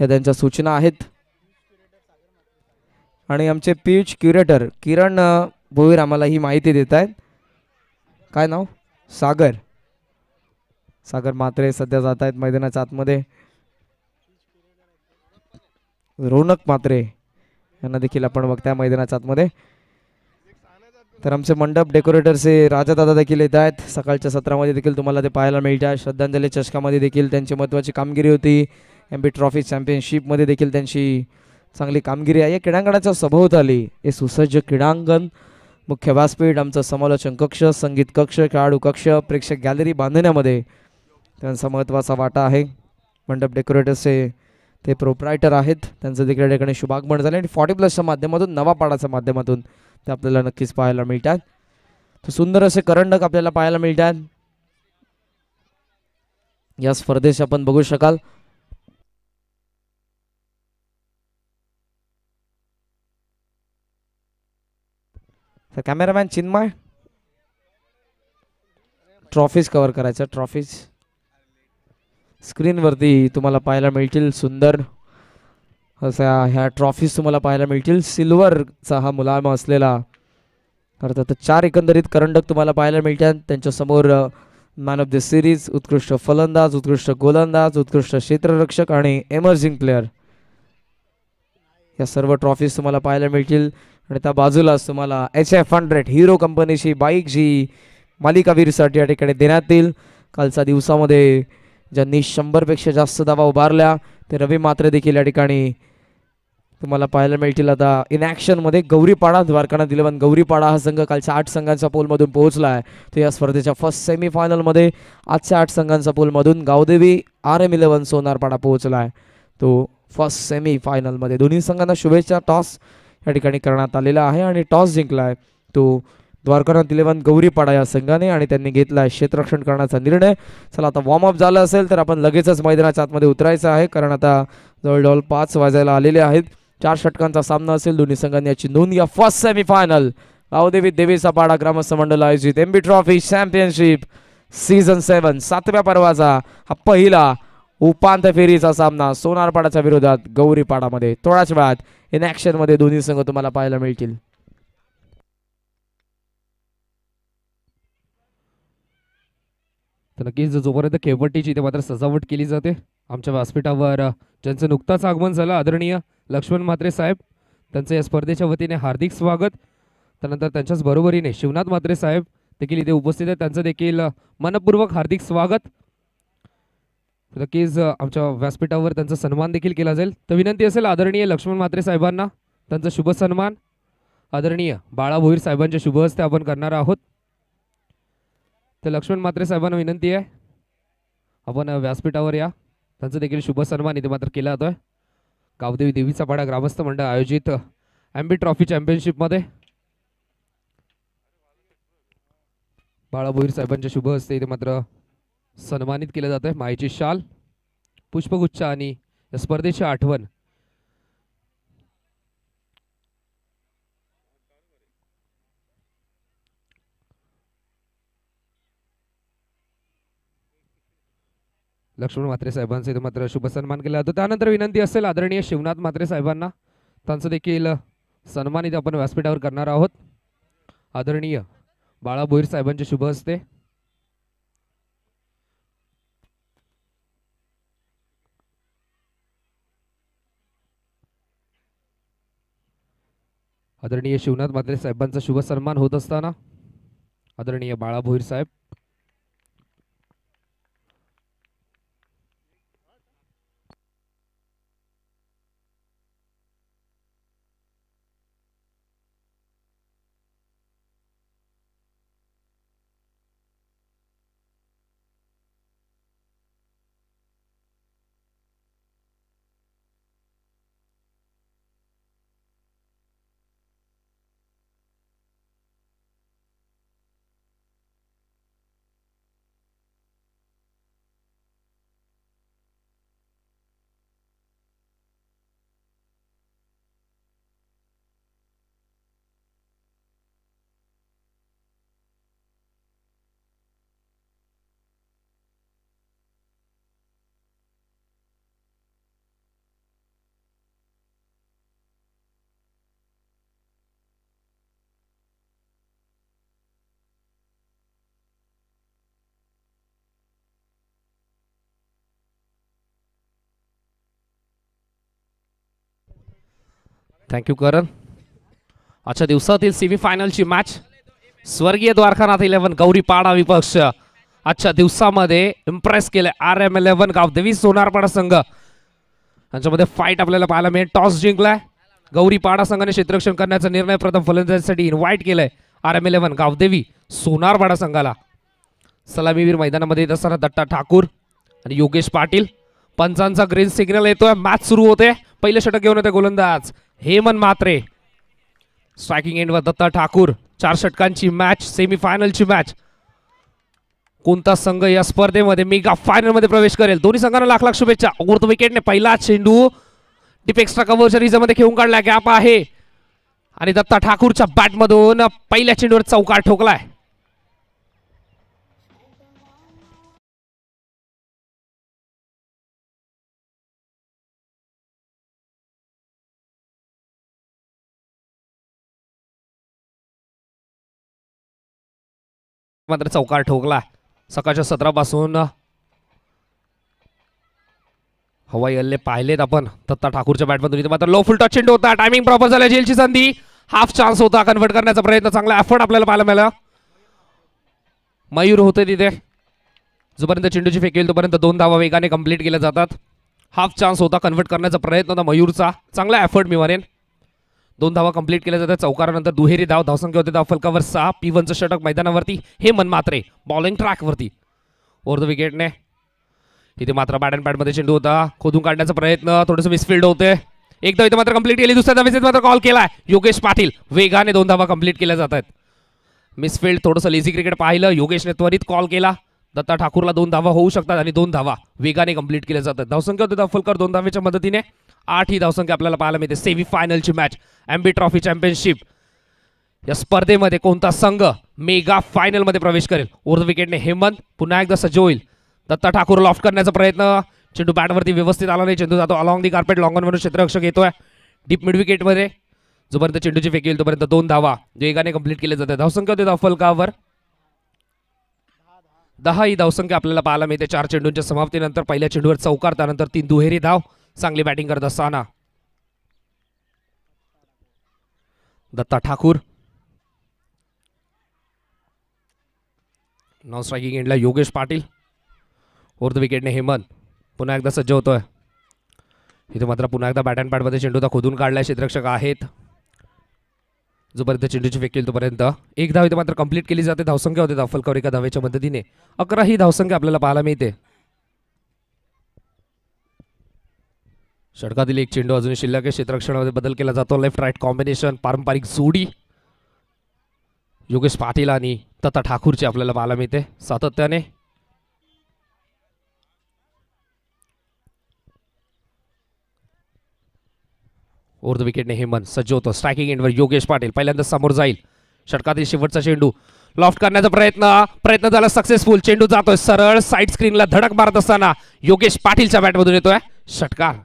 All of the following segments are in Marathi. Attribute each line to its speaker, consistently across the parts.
Speaker 1: या त्यांच्या सूचना आहेत आणि आमचे पीच क्युरेटर किरण भोईर आम्हाला ही माहिती देत आहेत काय नाव सागर सागर मात्रे सध्या जात आहेत मैदानाच्या आतमध्ये रौनक मात्रे यांना देखील आपण बघताय मैदानाच्या आतमध्ये तर आमचे मंडप राजा दादा देखील येत आहेत सकाळच्या सत्रामध्ये देखील तुम्हाला ते पाहायला मिळतात श्रद्धांजली चषकामध्ये देखील त्यांची महत्वाची कामगिरी होती एम बी ट्रॉफी चॅम्पियनशिपमध्ये देखील त्यांची चांगली कामगिरी आहे या क्रीडांगणाच्या सभोवताली हे सुसज्ज क्रीडांगण मुख्य व्यासपीठ आमचं समालोचन कक्ष संगीत कक्ष खेळाडू कक्ष प्रेक्षक गॅलरी बांधण्यामध्ये त्यांचा महत्त्वाचा वाटा आहे मंडप डेकोरेटर्सचे ते प्रोप्रायटर आहेत त्यांचं देखील ठिकाणी शुभागमन झाले आणि फॉर्टी प्लसच्या माध्यमातून पाडाच्या माध्यमातून ते आपल्याला नक्कीच पाहायला मिळतात तर सुंदर असे करंडक आपल्याला पाहायला मिळतात या स्पर्धेशी आपण बघू शकाल तर कॅमेरामॅन चिन्मय ट्रॉफीज कवर करायचं ट्रॉफीज स्क्रीनवरती तुम्हाला पाहायला मिळतील सुंदर असा ह्या ट्रॉफीज तुम्हाला पाहायला मिळतील सिल्वरचा हा मुलाम असलेला अर्थात चार एकंदरीत करंडक तुम्हाला पाहायला मिळतात त्यांच्यासमोर मॅन ऑफ द सिरीज उत्कृष्ट फलंदाज उत्कृष्ट गोलंदाज उत्कृष्ट क्षेत्ररक्षक आणि एमर्जिंग प्लेअर या सर्व ट्रॉफीज तुम्हाला पाहायला मिळतील आणि त्या बाजूलाच तुम्हाला एच एफ हंड्रेड हिरो कंपनीची बाईक जी मालिकावीरसाठी या ठिकाणी देण्यात येईल कालच्या दिवसामध्ये ज्यांनी शंभरपेक्षा जास्त धावा उभारल्या ते रवी मात्रे देखील या ठिकाणी तुम्हाला पाहायला मिळतील आता इन ॲक्शनमध्ये गौरीपाडा द्वारकाना पण गौरीपाडा हा संघ कालच्या आठ संघांच्या पोलमधून पोहोचला आहे तो या स्पर्धेच्या फर्स्ट सेमीफायनलमध्ये आजच्या आठ संघांच्या पोलमधून Gavdevi R M eleven Sonarpada पोहोचला आहे तो फर्स्ट सेमीफायनलमध्ये दोन्ही संघांना शुभेच्छा टॉस या ठिकाणी करण्यात आलेला आहे आणि टॉस जिंकला आहे तो द्वारकानाथ इलेव्हन गौरीपाडा या संघाने आणि त्यांनी घेतला आहे क्षेत्ररक्षण करण्याचा निर्णय चला आता वॉर्मअप झालं असेल तर आपण लगेचच मैदानाच्या आतमध्ये उतरायचं आहे कारण आता जवळजवळ पाच वाजायला आलेले आहेत चार षटकांचा सामना असेल दोन्ही संघांनी याची नोंद घ्या फर्स्ट सेमीफायनल भावदेवी देवीचा पाडा ग्रामस्थ मंडळ आयोजित MB trophy championship season seven सातव्या पर्वाचा हा पहिला उपांत फेरीचा सामना सोनारपाडाच्या विरोधात गौरीपाडामध्ये थोड्याच वेळात इन ॲक्शनमध्ये दोन्ही संघ तुम्हाला पाहायला मिळतील
Speaker 2: तर नक्कीच जोपर्यंत खेळपट्टीची इथे मात्र सजावट केली जाते आमच्या व्यासपीठावर ज्यांचं नुकताच आगमन झालं आदरणीय लक्ष्मण म्हात्रे साहेब त्यांचं या स्पर्धेच्या वतीने हार्दिक स्वागत त्यानंतर त्यांच्याच बरोबरीने शिवनाथ म्हात्रे साहेब देखील इथे उपस्थित आहेत त्यांचं देखील मनपूर्वक हार्दिक स्वागत नक्कीच आमच्या व्यासपीठावर त्यांचा सन्मान देखील केला जाईल तर विनंती असेल आदरणीय लक्ष्मण म्हात्रे साहेबांना त्यांचा शुभ सन्मान आदरणीय बाळा भोईर साहेबांच्या शुभ हस्ते आपण करणार आहोत तर लक्ष्मण म्हात्रे साहेबांना विनंती आहे आपण व्यासपीठावर या त्यांचा देखील शुभ सन्मान इथे मात्र केला जातोय गावदेवी देवीचा पाडा ग्रामस्थ मंडळ आयोजित एमबी ट्रॉफी चॅम्पियनशिपमध्ये बाळा भोईर साहेबांच्या शुभ हस्ते इथे मात्र सन्मानित केलं जात आहे मायची शाल पुष्पगुच्छ आणि या स्पर्धेची आठवण लक्ष्मण म्हात्रे साहेबांचे इथं मात्र शुभ सन्मान केला जातो त्यानंतर विनंती असेल आदरणीय शिवनाथ म्हात्रे साहेबांना त्यांचं देखील सन्मानित आपण व्यासपीठावर करणार आहोत आदरणीय बाळा भोईर साहेबांचे शुभ हस्ते आदरणीय शिवनाथ मात्रे साहेबांचा शुभ सन्मान होत असताना आदरणीय बाळा भोईर साहेब थँक्यू करण अच्छा दिवसातील सेमीफायनलची मॅच स्वर्गीय द्वारकानाथ इलेव्हन गौरी पाडा विपक्ष आजच्या दिवसामध्ये इम्प्रेस केले R M eleven Gavdevi Sonarpada संघ यांच्यामध्ये फाईट आपल्याला पाहायला मिळेल टॉस जिंकलाय गौरी पाडा संघाने क्षेत्ररक्षण करण्याचा निर्णय प्रथम फलंदाजीसाठी इन्व्हाइट केलाय R M eleven Gavdevi Sonarpada संघाला सलामीवीर मैदानामध्ये येत असताना दत्ता ठाकूर आणि योगेश पाटील पंचांचा ग्रीन सिग्नल येतोय मॅच सुरू होते पहिले षटक घेऊन येते गोलंदाज हेमन मात्रे स्ट्रायकिंग एंडवर दत्ता ठाकूर चार षटकांची मॅच फायनलची मॅच कोणता संघ या स्पर्धेमध्ये मेगा फायनलमध्ये प्रवेश करेल दोन्ही संघांना लाख लाख शुभेच्छा उर्द विकेटने पहिला चेंडू डीप एक्स्ट्रा कव्हरच्या मध्ये घेऊन काढला गॅप आहे आणि दत्ता ठाकूरच्या
Speaker 3: बॅटमधून पहिल्या चेंडूवर चौकार ठोकलाय
Speaker 4: मात्र चौकार ठोकला सकाळच्या सत्रापासून हवाई हल्ले पाहिलेत
Speaker 2: आपण दत्ता ठाकूरच्या बॅटमधून इथे मात्र लो फुल टच चेंडू होता टायमिंग प्रॉपर झाला जेलची संधी हाफ चान्स होता कन्वर्ट करण्याचा प्रयत्न चांगला एफर्ट आपल्याला पाहायला मिळाला मयूर होते तिथे जोपर्यंत चेंडूची फेक येईल तोपर्यंत दोन धावा वेगाने कंप्लीट केल्या जातात हाफ चान्स होता कन्वर्ट करण्याचा प्रयत्न होता मयूरचा चांगला एफर्ट मी म्हणेन दोन धावा कंप्लीट केल्या जातात चौकारानंतर दुहेरी धाव धावसंख्या होते धाव फलकावर सहा पी वनचं षटक मैदानावरती हे मन मात्रे बॉलिंग ट्रॅकवरती ओर द विकेटने इथे मात्र बॅट अँड बॅटमध्ये चेंडू होता खोदून काढण्याचा प्रयत्न थोडंसं मिसफिल्ड होते एक इथे मात्र कंप्लीट केली दुसऱ्या धावेचे मात्र कॉल केला योगेश पाटील वेगाने दोन धावा कंप्लीट केल्या जात आहेत मिसफिल्ड थोडंसं लेझी क्रिकेट पाहिलं योगेशने त्वरित कॉल केला दत्ता ठाकूरला दोन धावा होऊ शकतात आणि दोन धावा वेगाने कंप्लीट केल्या जातात धावसंख्या होते धाव फलकर दोन धावेच्या मदतीने आठ ही धावसंख्या आपल्याला पाहायला मिळते सेमी फायनलची मॅच एमबी ट्रॉफी चॅम्पियनशिप या स्पर्धेमध्ये कोणता संघ मेगा फायनलमध्ये प्रवेश करेल ओव्हर विकेटने हेमंत पुन्हा एकदा सज्ज होईल दत्ता ठाकूर लॉफ्ट करण्याचा प्रयत्न चेंडू बॅटवरती व्यवस्थित आला नाही चेंडू जातो अलॉंग दी कार्पेट म्हणून क्षेत्ररक्षक येतोय डीप मिड विकेटमध्ये जोपर्यंत चेंडूची फेक येईल तोपर्यंत दोन धावा वेगाने कंप्लीट केले जाते धावसंख्या होते धावफलकावर दहा ही धावसंख्या आपल्याला पाहायला मिळते चार चेंडूंच्या समाप्तीनंतर पहिल्या चेंडूवर चौकार त्यानंतर तीन दुहेरी धाव चांगली बॅटिंग करत असताना दत्ता ठाकूर नॉन स्ट्रायकिंग एंडला योगेश पाटील फोर्थ विकेटने हेमंत पुन्हा एकदा सज्ज होतोय इथे मात्र पुन्हा एकदा बॅट अँड पॅटमध्ये चेंडूचा खोदून काढला क्षेत्रक्षक आहेत जोपर्यंत चेंडूची फेक तोपर्यंत एक धाव इथे मात्र कंप्लीट केली जाते धावसंख्या होते दाफलकर एका धावेच्या मदतीने अकरा ही धावसंख्या आपल्याला पाहायला मिळते षटकातील एक चेंडू अजून शिल्लक क्षेत्रक्षणामध्ये बदल केला जातो लेफ्ट राईट कॉम्बिनेशन पारंपरिक जोडी योगेश पाटील आणि तथा ठाकूरची आपल्याला पाहायला मिळते सातत्याने ओव्हर द विकेटने हेमंत सज्जवतो स्ट्रायकिंग एंडवर योगेश पाटील पहिल्यांदा समोर जाईल षटकातील शेवटचा चेंडू लॉफ्ट करण्याचा प्रयत्न प्रयत्न झाला सक्सेसफुल चेंडू
Speaker 4: जातोय सरळ साईड स्क्रीनला धडक मारत असताना योगेश पाटीलच्या बॅटमधून येतोय षटकार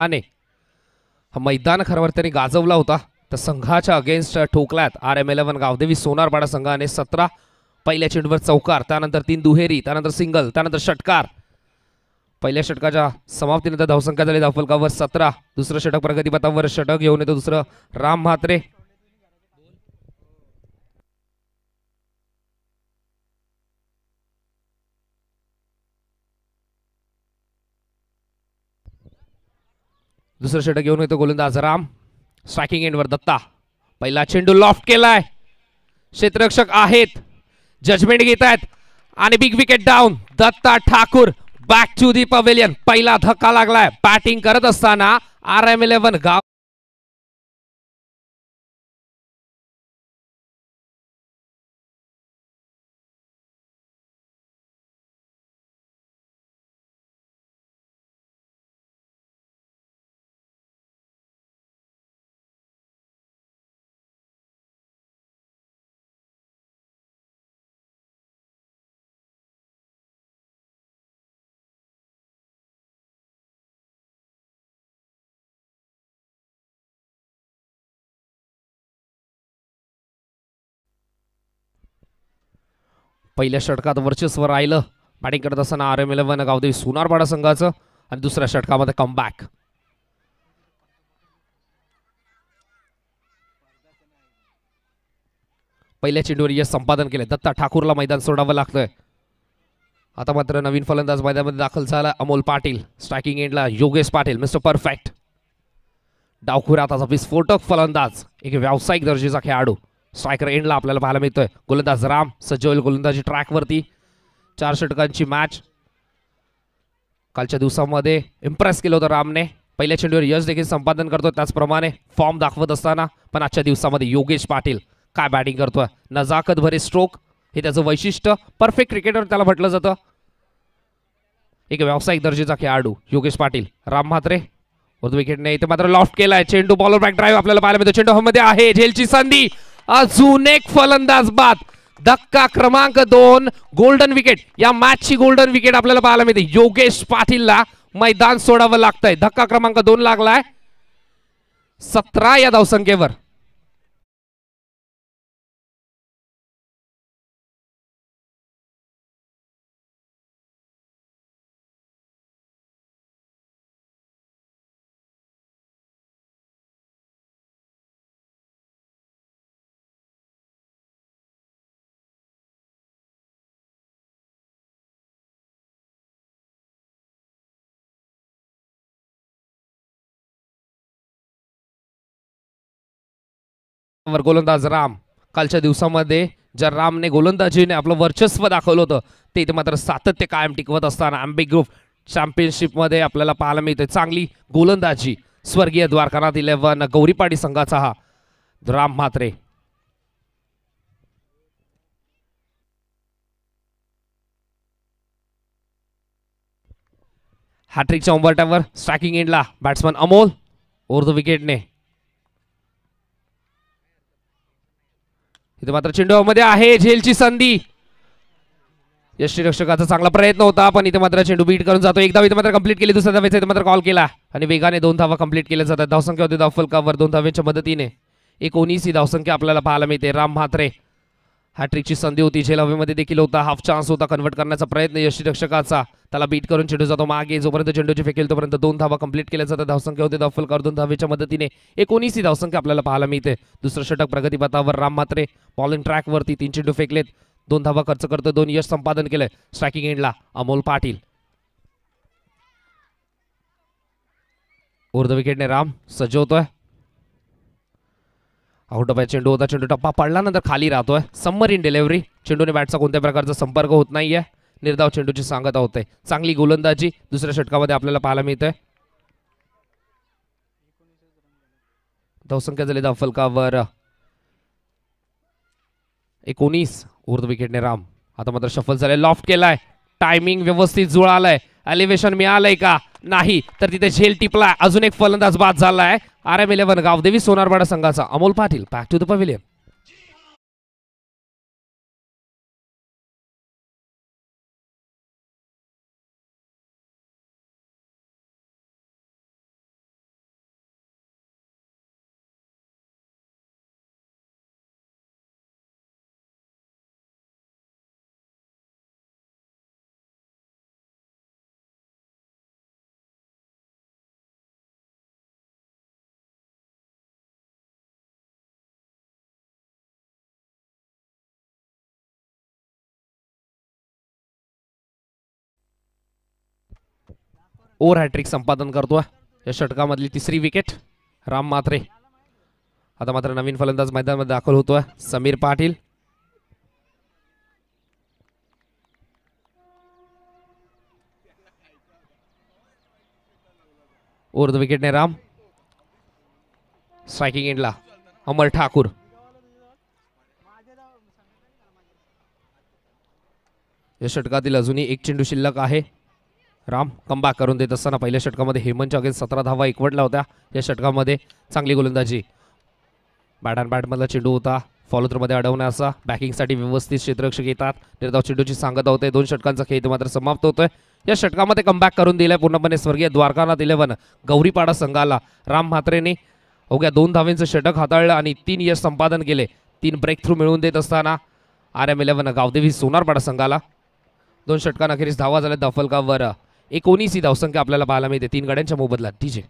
Speaker 4: आणि हा मैदान खरंवर त्यांनी गाजवला होता तर संघाच्या अगेन्स्ट ठोकल्यात R M eleven Gavdevi
Speaker 2: Sonarpada संघाने सतरा पहिल्या चेंडूवर चौकार त्यानंतर तीन दुहेरी त्यानंतर सिंगल त्यानंतर षटकार पहिल्या षटकाच्या समाप्तीनंतर धावसंख्या झाली धावफलकावर सतरा दुसरं षटक प्रगतीपथावर षटक घेऊन येतो दुसरं राम म्हात्रे दुसरं षटक घेऊन येतो गोलंदाज राम स्ट्रायकिंग एंडवर दत्ता पहिला चेंडू लॉफ्ट केलाय क्षेत्ररक्षक आहेत जजमेंट घेत आहेत आणि big wicket down Datta Thakur
Speaker 3: back to the pavilion पहिला धक्का लागलाय बॅटिंग करत असताना आर एम इलेव्हन गाव
Speaker 4: पहिल्या षटकात वर्चस्व राहिलं बॅटिंग करत असताना R
Speaker 2: M eleven Gavdevi Sonarpada संघाचं आणि दुसऱ्या षटकामध्ये कमबॅक पहिल्या चेंडूवर यश संपादन केले दत्ता ठाकूरला मैदान सोडावं लागतंय आता मात्र नवीन फलंदाज मैदानामध्ये दाखल झाला अमोल पाटील स्ट्रायकिंग एंडला योगेश पाटील मिस्टर परफेक्ट डावखुराताचा विस्फोटक फलंदाज एक व्यावसायिक दर्जेचा खेळाडू स्ट्रायकर एंडला आपल्याला पाहायला मिळतोय गोलंदाज राम सज्जवल गोलंदाजी ट्रॅकवरती चार षटकांची मॅच कालच्या दिवसामध्ये इम्प्रेस केलं होतं रामने पहिल्या चेंडूवर यश देखील संपादन करतोय त्याचप्रमाणे फॉर्म दाखवत असताना पण आजच्या दिवसामध्ये योगेश पाटील काय बॅटिंग करतोय नजाकत भरे स्ट्रोक हे त्याचं वैशिष्ट्य परफेक्ट क्रिकेटर त्याला म्हटलं जातं एक व्यावसायिक दर्जेचा खेळाडू योगेश पाटील राम म्हात्रे नाही इथे मात्र लॉफ्ट केलाय चेंडू बॉलर बॅक ड्राईव्ह आपल्याला पाहायला मिळतो चेंडू मध्ये आहे झेलची संधी अजून एक फलंदाज बाद धक्का क्रमांक दोन गोल्डन विकेट या मॅचची गोल्डन विकेट आपल्याला पाहायला मिळते योगेश पाटीलला मैदान सोडावं लागतंय धक्का क्रमांक दोन लागलाय
Speaker 3: सतरा या धावसंख्येवर वर गोलंदाज राम कालच्या दिवसामध्ये
Speaker 2: ज्या रामने गोलंदाजीने आपलं वर्चस्व दाखवलं होतं ते इथे मात्र सातत्य कायम टिकवत असताना आंबे ग्रुप चॅम्पियनशिपमध्ये आपल्याला पाहायला मिळते चांगली गोलंदाजी स्वर्गीय द्वारकानाथ इलेव्हन गौरीपाडी संघाचा हा राम म्हात्रे हॅट्रिकच्या उंबरट्यावर स्ट्रॅकिंग इंडला बॅट्समन अमोल ओर द विकेटने इथे मात्र चेंडूमध्ये आहे झेलची संधी यष्टीरक्षकाचा चांगला प्रयत्न होता पण इथे मात्र चेंडू बीट करून जातो एकदा इथे मात्र कंप्लीट केली दुसऱ्या धावेचा इथे मात्र कॉल केला आणि वेगाने दोन धावा कंप्लीट केल्या जातात धावसंख्या होती धाव फलकावर दोन धावेच्या मदतीने एकोणीस ही धावसंख्या आपल्याला पाहायला मिळते राम म्हात्रे हॅट्रिकची संधी होती हवेमध्ये देखील होता हाफ चान्स होता कन्वर्ट करण्याचा प्रयत्न रक्षकाचा त्याला बीट करून चेंडू जातो मागे जोपर्यंत चेंडूची फेकेल तोपर्यंत दोन धावा कंप्लीट केल्या जातात धावसंख्या होते दफल कर दोन धावेच्या मदतीने एकोणीस ही धावसंख्या आपल्याला पाहायला मिळते दुसरं षटक प्रगतीपथावर राम मात्रे बॉलिंग ट्रॅकवरती तीन चेंडू फेकलेत दोन धावा खर्च करतो दोन यश संपादन केलं स्ट्रायकिंग एंडला अमोल पाटील उर्ध विकेटने राम सजवतोय आउट ऑफ चेंडू होता चेंडू टप्पा पडल्यानंतर खाली राहतोय समर इन डिलेव्हरी चेंडूने बॅटचा कोणत्या प्रकारचा संपर्क होत नाही निर्धाव चेंडूची सांगता होते चांगली गोलंदाजी दुसऱ्या षटकामध्ये आपल्याला पाहायला मिळते धावसंख्या झाली धावफलकावर एकोणीस उर्द विकेटने राम आता मात्र शफल झाले लॉफ्ट केलाय टायमिंग व्यवस्थित जुळालाय अलिव्हेशन मिळालंय का नाही तर तिथे झेल टिपलाय अजून एक फलंदाज बाद झाला आहे
Speaker 3: R M eleven Gavdevi Sonarwada संघाचा Amol Patil back to the pavilion
Speaker 4: over hattrick संपादन करतो या षटकामधली तिसरी विकेट
Speaker 2: राम मात्रे आता मात्र नवीन फलंदाज मैदानामध्ये दाखल होतोय समीर पाटील ओवर द विकेटने राम स्ट्रायकिंग इंडला, अमर ठाकूर या षटकातील अजूनही एक चेंडू शिल्लक आहे राम कमबॅक करून देत असताना पहिल्या षटकामध्ये हेमंतच्या अगेन्स्ट सतरा धावा एकवटला होत्या या षटकामध्ये चांगली गोलंदाजी बॅट अँड बॅटमधला चेंडू होता फॉलो थ्रूमध्ये अडवण्याचा बॅकिंगसाठी व्यवस्थित क्षेत्ररक्षक येतात निर्धाव चेंडूची सांगत होते दोन षटकांचा खेळ मात्र समाप्त होतोय या षटकामध्ये कमबॅक करून दिलाय पूर्णपणे स्वर्गीय द्वारकानाथ इलेव्हन गौरीपाडा संघाला राम म्हात्रेने अवघ्या दोन धावेंचं षटक हाताळलं आणि तीन यश संपादन केले तीन ब्रेक थ्रू मिळवून देत असताना R M eleven Gavdevi Sonarpada संघाला दोन अखेरीस धावा झाल्या दफलकावर एकोणीस ही धावसंख्या आपल्याला पाहायला मिळते तीन गड्यांच्या मोबदलात ठीक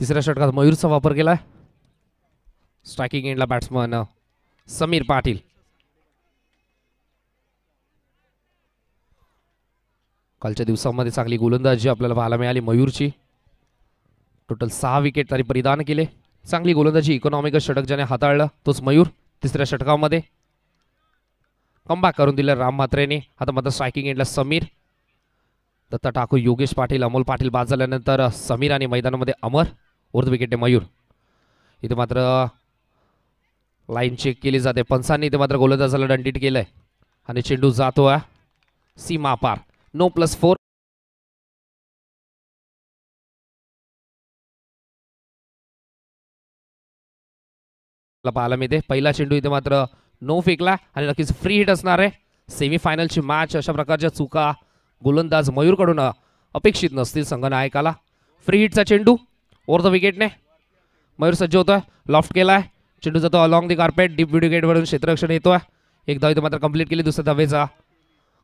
Speaker 4: तिसऱ्या षटकात मयूरचा वापर केला स्ट्रायकिंग एंडला बॅट्समन समीर पाटील
Speaker 2: कालच्या दिवसामध्ये चांगली गोलंदाजी आपल्याला पाहायला मिळाली मयूरची टोटल सहा विकेट तरी परिधान केले चांगली गोलंदाजी इकॉनॉमिक षटक ज्याने हाताळलं तोच मयूर तिसऱ्या षटकामध्ये कंबा करून दिला राम मात्रेने आता मात्र स्ट्रायकिंग एंडला समीर दत्ता ठाकूर योगेश पाटील अमोल पाटील बाद झाल्यानंतर समीर आणि मैदानामध्ये अमर उर्द विकेटे मयूर इथे मात्र लाईन चेक केली जाते पंचांनी इथे मात्र
Speaker 3: गोलंदाजाला दंडित केलंय आणि चेंडू जातो आहे सीमा पार नो प्लस फोर मी मिळते पहिला चेंडू इथे मात्र नो फेकला
Speaker 2: आणि नक्कीच फ्री हिट असणार आहे सेमीफायनलची मॅच अशा प्रकारच्या चुका गोलंदाज मयूरकडून अपेक्षित नसतील संघनायकाला फ्री हिटचा चेंडू ओवर द विकेटने मयूर सज्ज होतोय लॉफ्ट केला आहे चेंडू जातो अलॉंग दी कार्पेट डीप वरून क्षेत्ररक्षण येतो आहे एक धाव इथे मात्र कंप्लीट केली दुसऱ्या धावेचा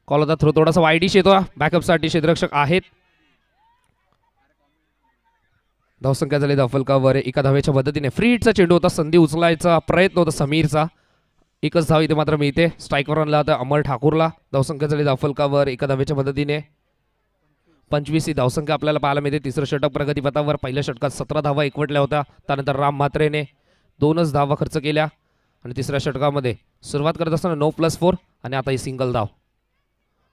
Speaker 2: कॉल होता थ्रो थोडासा वाईडिश येतो बॅकअपसाठी क्षेत्ररक्षक आहेत धावसंख्या झाली जाफलकावर एका धावेच्या मदतीने फ्री हिटचा चेंडू होता संधी उचलायचा प्रयत्न होता समीरचा एकच धाव इथे मात्र मिळते स्ट्राईकवर आणला होता अमर ठाकूरला धावसंख्या झाली जाफलकावर एका धावेच्या मदतीने पंचवीस ही धावसंख्या आपल्याला पाहायला मिळते तिसरं षटक प्रगतीपथावर पहिल्या षटकात सतरा धावा एकवटल्या होत्या त्यानंतर राम म्हात्रेने दोनच धावा खर्च केल्या आणि तिसऱ्या षटकामध्ये सुरुवात करत असताना नऊ प्लस फोर आणि आता ही सिंगल धाव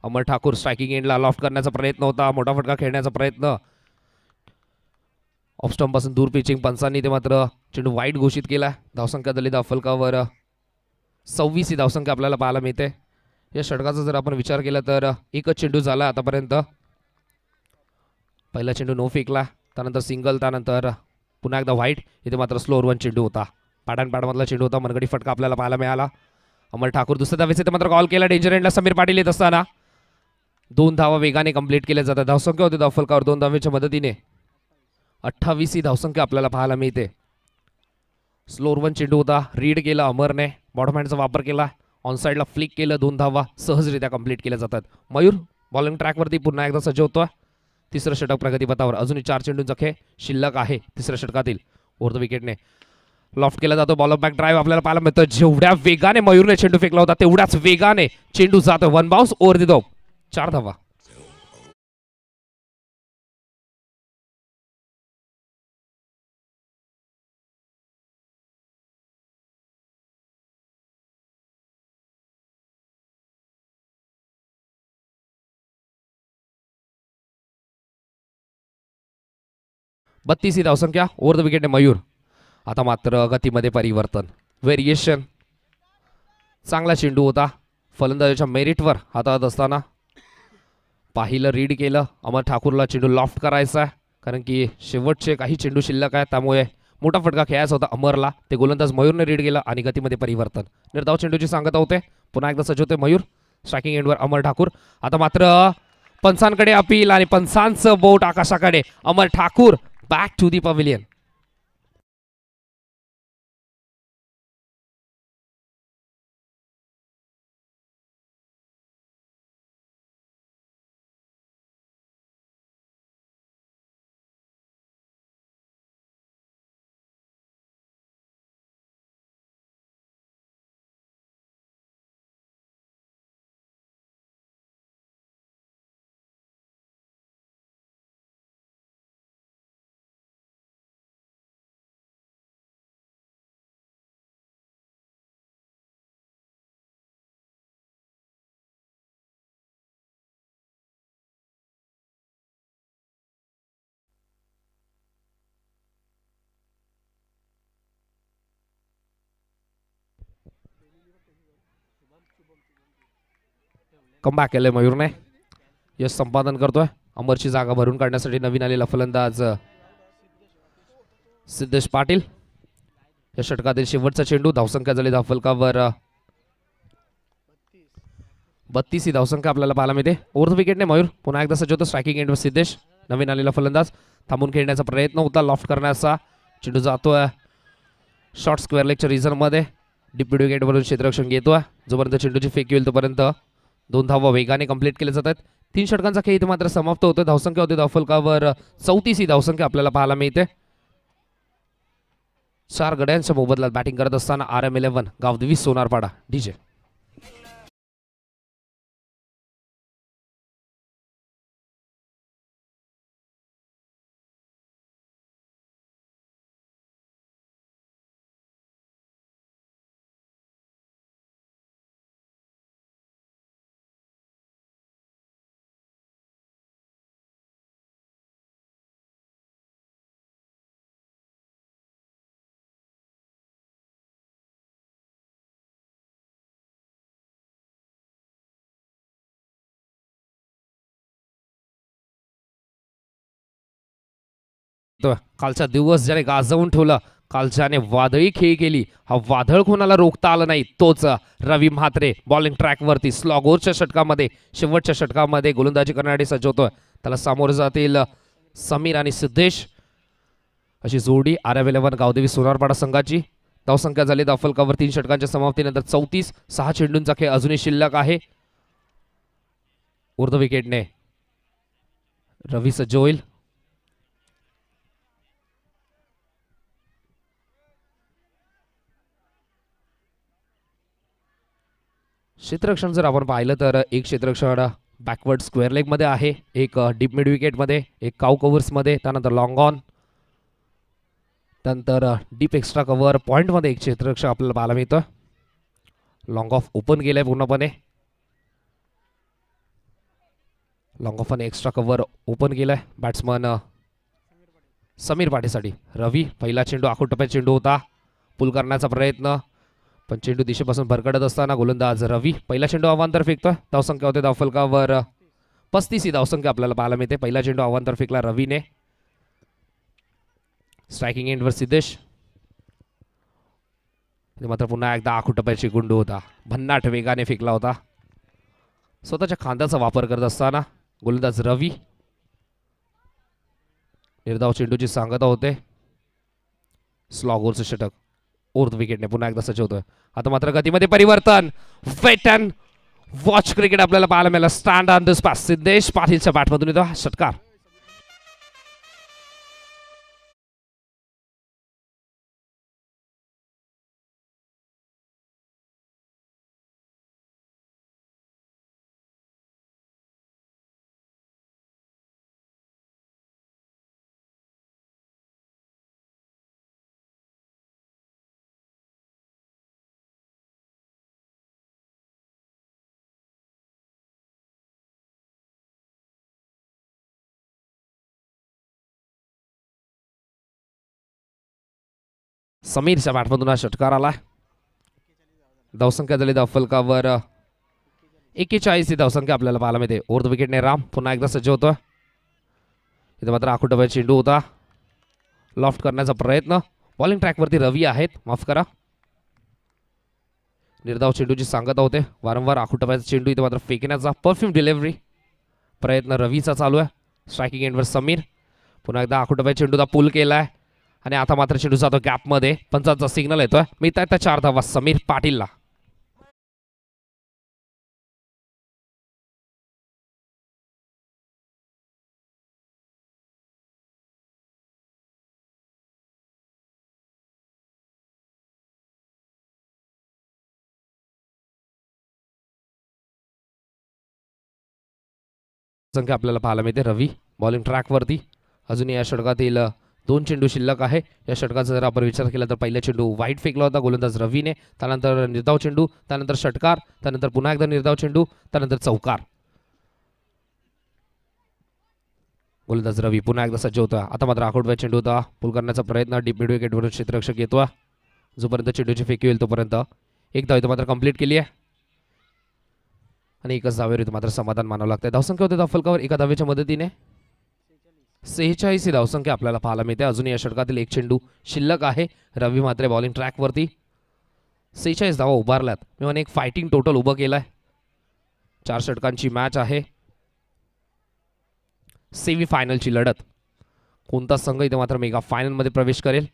Speaker 2: अमर ठाकूर स्ट्रायकिंग एंडला लॉफ्ट करण्याचा प्रयत्न होता मोठा फटका खेळण्याचा प्रयत्न ऑफस्टॉमपासून दूर पिचिंग पंचांनी ते मात्र चेंडू वाईट घोषित केला धावसंख्या दलित अफलकावर सव्वीस ही धावसंख्या आपल्याला पाहायला मिळते या षटकाचा जर आपण विचार केला तर एकच चेंडू झाला आतापर्यंत पहिला चेंडू नो फेकला त्यानंतर सिंगल त्यानंतर पुन्हा एकदा व्हाईट इथे मात्र स्लोअर वन चेंडू होता पाडानपाडमधला चेंडू होता मनगडी फटका आपल्याला पाहायला मिळाला अमर ठाकूर दुसऱ्या धावेस इथे मात्र कॉल केला डेंजर एंडला समीर पाटील येत असताना दोन धावा वेगाने कंप्लीट केल्या जातात धावसंख्या होते धावफलकावर दोन धावेच्या मदतीने अठ्ठावीस ही धावसंख्या आपल्याला पाहायला मिळते स्लोअर वन चेंडू होता रीड केला अमरने बॉडमॅनचा वापर केला ऑन साईडला फ्लिक केलं दोन धावा सहजरित्या कंप्लीट केल्या जातात मयूर बॉलिंग ट्रॅकवरती पुन्हा एकदा सज्ज होतो तिसरं षटक प्रगतीपथावर अजूनही चार चेंडूंचा खेळ शिल्लक आहे तिसऱ्या षटकातील ओव्हर द विकेटने लॉफ्ट केला जातो बॉल बॅक ड्राईव्ह आपल्याला पाहायला मिळतं जेवढ्या वेगाने मयूरने चेंडू फेकला
Speaker 3: होता तेवढ्याच वेगाने चेंडू जातो वन बाउन्स ओवर द धाव चार धावा
Speaker 4: ही धावसंख्या ओवर द विकेट मयूर आता मात्र गतीमध्ये परिवर्तन व्हेरिएशन चांगला
Speaker 2: चेंडू होता फलंदाजाच्या मेरिटवर हाताळत असताना पाहिलं रीड केलं अमर ठाकूरला चेंडू लॉफ्ट करायचा आहे कारण की शेवटचे काही चेंडू शिल्लक आहे त्यामुळे मोठा फटका खेळायचा होता अमरला ते गोलंदाज मयूरने रीड केलं आणि गतीमध्ये परिवर्तन निर्धाव चेंडूची सांगता होते पुन्हा एकदा होते मयूर स्ट्रायकिंग एंडवर अमर ठाकूर आता मात्र पंचांकडे अपील
Speaker 3: आणि पंचांचं बोट आकाशाकडे Amar Thakur back to the pavilion.
Speaker 2: Comeback केलं आहे मयूरने यश संपादन करतोय अमरची जागा भरून काढण्यासाठी नवीन आलेला फलंदाज सिद्धेश पाटील या षटकातील शेवटचा चेंडू धावसंख्या झाली धावफलकावर बत्तीस ही धावसंख्या आपल्याला पाहायला मिळते विकेट विकेटने मयूर पुन्हा एकदा सज्ज होतो स्ट्रायकिंग एंडवर सिद्धेश नवीन आलेला फलंदाज थांबून खेळण्याचा प्रयत्न होता लॉफ्ट करण्याचा चेंडू जातोय शॉर्ट स्क्वेअर लेगच्या रिझनमध्ये डिप्युटी विकेटवरून क्षेत्ररक्षण घेतोय जोपर्यंत चेंडूची फेक येईल तोपर्यंत दोन धावा वेगाने कंप्लीट केले जातात तीन षटकांचा खेळ इथे मात्र समाप्त होतो धावसंख्या होती धावफलकावर चौतीस ही धावसंख्या आपल्याला पाहायला मिळते
Speaker 4: चार गड्यांच्या मोबदलात बॅटिंग करत असताना R M eleven Gavdevi Sonarpada DJ
Speaker 3: कालचा दिवस ज्याने गाजवून ठेवलं
Speaker 2: काल ज्याने वादळी खेळी केली हा वादळ कोणाला रोखता आला नाही तोच रवी म्हात्रे बॉलिंग ट्रॅकवरती स्लॉगोरच्या षटकामध्ये शेवटच्या षटकामध्ये गोलंदाजी करण्यासाठी सजवतोय त्याला सामोर जातील समीर आणि सिद्धेश अशी जोडी आरव इलेव्हन गावदेवी सोनारपाडा संघाची धावसंख्या झाली दफलकावर तीन षटकांच्या समाप्तीनंतर चौतीस सहा चेंडूंचा खेळ अजूनही शिल्लक आहे उर्ध विकेटने रवी सज्ज होईल क्षेत्ररक्षण जर आपण पाहिलं तर एक क्षेत्रक्षण बॅकवर्ड स्क्वेअर लेगमध्ये आहे एक डीप मिड विकेटमध्ये एक काऊ कव्हर्समध्ये त्यानंतर लॉंग ऑन त्यानंतर डीप एक्स्ट्रा कव्हर पॉईंटमध्ये एक क्षेत्ररक्षक आपल्याला पाहायला मिळतं लॉंग ऑफ ओपन केलं आहे पूर्णपणे लॉंग ऑफ आणि एक्स्ट्रा कव्हर ओपन केलं आहे बॅट्समन समीर पाटेसाठी रवी पहिला चेंडू आखूट चेंडू होता पुल करण्याचा प्रयत्न पण चेंडू दिशेपासून भरकडत असताना गोलंदाज रवी पहिला चेंडू आव्हांतर फेकतोय धावसंख्या होते धावफलकावर पस्तीस ही धावसंख्या आपल्याला पाहायला मिळते पहिला चेंडू आव्हांतर फेकला रवीने स्ट्रायकिंग एंडवर सिद्धेश मात्र पुन्हा एकदा आखुटप्याची गुंडू होता भन्नाट वेगाने फेकला होता स्वतःच्या खांद्याचा वापर करत असताना गोलंदाज रवी निर्धाव चेंडूची सांगता होते स्लॉगोरचं षटक विकेट विकेटने पुन्हा एकदा सज्ज आता मात्र गतीमध्ये परिवर्तन वेटन, वॉच क्रिकेट आपल्याला पाहायला मिळालं stand on this pass Siddhesh पाटीलच्या बॅटमधून येतो हा
Speaker 3: षटकार समीरच्या हा षटकार आला धावसंख्या झाली धावफलकावर
Speaker 2: एकेचाळीस ही धावसंख्या आपल्याला पाहायला मिळते ओर्ध विकेटने राम पुन्हा एकदा सज्ज होतो इथं मात्र आखू चेंडू होता लॉफ्ट करण्याचा प्रयत्न बॉलिंग ट्रॅकवरती रवी आहेत माफ करा निर्धाव चेंडूची सांगत होते वारंवार आखुटबाचा चेंडू इथे मात्र फेकण्याचा परफ्यूम डिलिव्हरी प्रयत्न रवीचा चालू आहे स्ट्रायकिंग एंडवर समीर पुन्हा एकदा आखुटबाई चेंडूचा पूल केला आहे आणि आता मात्र चेंडू जातो
Speaker 3: गॅपमध्ये पंचांचा सिग्नल येतोय मी आहेत चार धावा समीर पाटीलला
Speaker 4: संख्या आपल्याला पाहायला मिळते रवी बॉलिंग ट्रॅकवरती अजूनही या षटकातील दोन चेंडू शिल्लक आहे या षटकाचा जर
Speaker 2: आपण विचार केला तर पहिला चेंडू वाईट फेकला होता गोलंदाज रवीने त्यानंतर निर्धाव चेंडू त्यानंतर षटकार त्यानंतर पुन्हा एकदा निर्धाव चेंडू त्यानंतर चौकार गोलंदाज रवी पुन्हा एकदा सज्ज होता आता मात्र आखोटव्या चेंडू होता पुल करण्याचा प्रयत्न डीप मिड विकेटवरून क्षेत्ररक्षक येतो जोपर्यंत चेंडूची फेकी होईल तोपर्यंत एक धाव इथं मात्र कंप्लीट केली आहे आणि एकच धावेवर इथं मात्र समाधान मानावं लागतं धावसंख्या होते धाफलकावर एका धावेच्या मदतीने सेहेचाळीस ही धावसंख्या आपल्याला पाहायला मिळते अजून या षटकातील एक चेंडू शिल्लक आहे रवी मात्रे बॉलिंग ट्रॅकवरती सेहेचाळीस धावा उभारल्यात मिळून एक फायटिंग टोटल उभं केलं आहे चार षटकांची मॅच आहे सेमी फायनलची लढत कोणता संघ इथे मात्र मेगा फायनलमध्ये प्रवेश करेल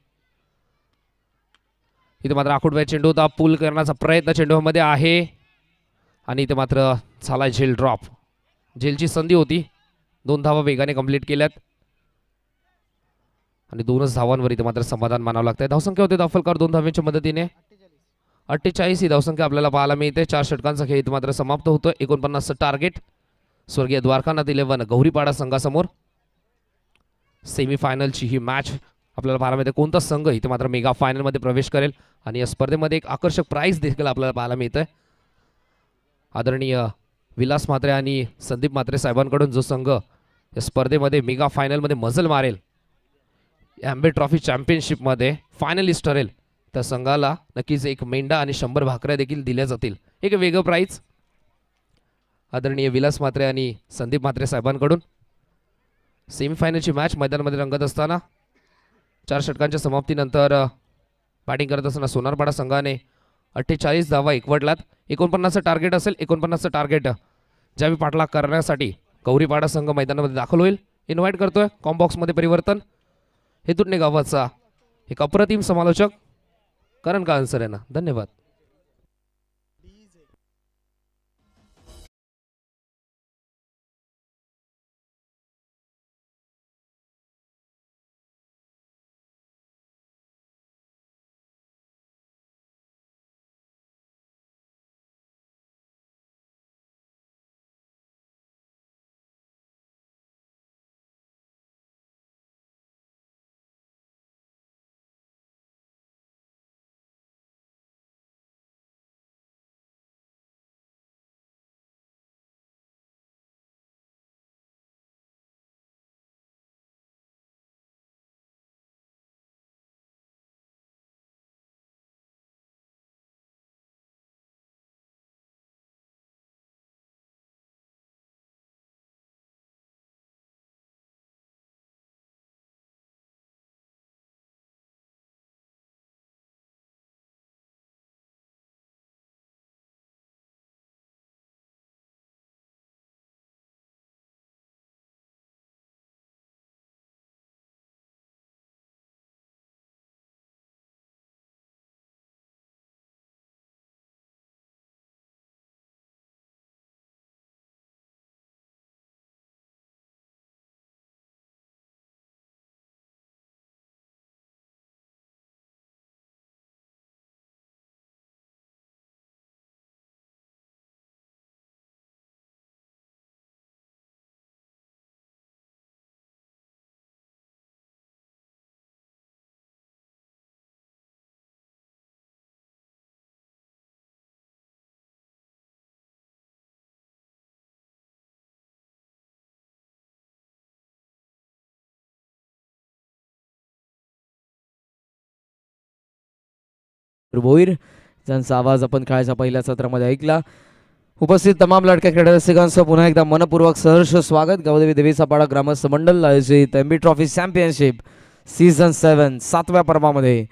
Speaker 2: इथे मात्र आखुडबाई चेंडू होता पूल करण्याचा प्रयत्न चेंडूमध्ये आहे आणि इथे मात्र झाला झेल ड्रॉप झेलची संधी होती दोन धावा वेगाने कंप्लीट केल्यात आणि दोनच धावांवर इथे मात्र समाधान मानावं लागतंय धावसंख्या होते दाफलकार दोन धावांच्या मदतीने अठ्ठेचाळीस ही धावसंख्या आपल्याला पाहायला मिळते चार षटकांचा खेळ इथं मात्र समाप्त होतो एकोणपन्नासचं टार्गेट स्वर्गीय द्वारकानाथ इलेव्हन गौरीपाडा संघासमोर सेमीफायनलची ही मॅच आपल्याला पाहायला मिळते कोणता संघ इथे मात्र मेगा फायनलमध्ये प्रवेश करेल आणि या स्पर्धेमध्ये एक आकर्षक प्राईज देखील आपल्याला पाहायला मिळतंय आदरणीय विलास म्हात्रे आणि संदीप मात्रे साहेबांकडून जो संघ या स्पर्धेमध्ये मेगा फायनलमध्ये मजल मारेल अँबे ट्रॉफी चॅम्पियनशिपमध्ये फायनलिस्ट ठरेल त्या संघाला नक्कीच एक मेंढा आणि शंभर भाकऱ्या देखील दिल्या जातील एक वेगळं प्राईज आदरणीय विलास म्हात्रे आणि संदीप म्हात्रे साहेबांकडून सेमीफायनलची मॅच मैदानामध्ये रंगत असताना चार षटकांच्या समाप्तीनंतर बॅटिंग करत असताना सोनारपाडा संघाने अठ्ठेचाळीस धावा एकवटलात एकोणपन्नासचं टार्गेट असेल एकोणपन्नासचं टार्गेट ज्यावेळी पाठलाग करण्यासाठी गौरीपाडा संघ मैदानामध्ये दाखल होईल इन्व्हाइट करतोय कॉम्बॉक्समध्ये परिवर्तन तुटने गावाचा एक अप्रतिम
Speaker 4: समालोचक करण का आन्सर आहे ना धन्यवाद
Speaker 3: भोईर ज्यांचा आवाज आपण खेळायच्या पहिल्या सत्रामध्ये ऐकला
Speaker 1: उपस्थित तमाम लाडक्या रसिकांचं पुन्हा एकदा मनपूर्वक सहर्ष स्वागत गावदेवी देवी सपाडा ग्रामस्थ मंडळ आयोजित M B trophy championship season seven सातव्या पर्वामध्ये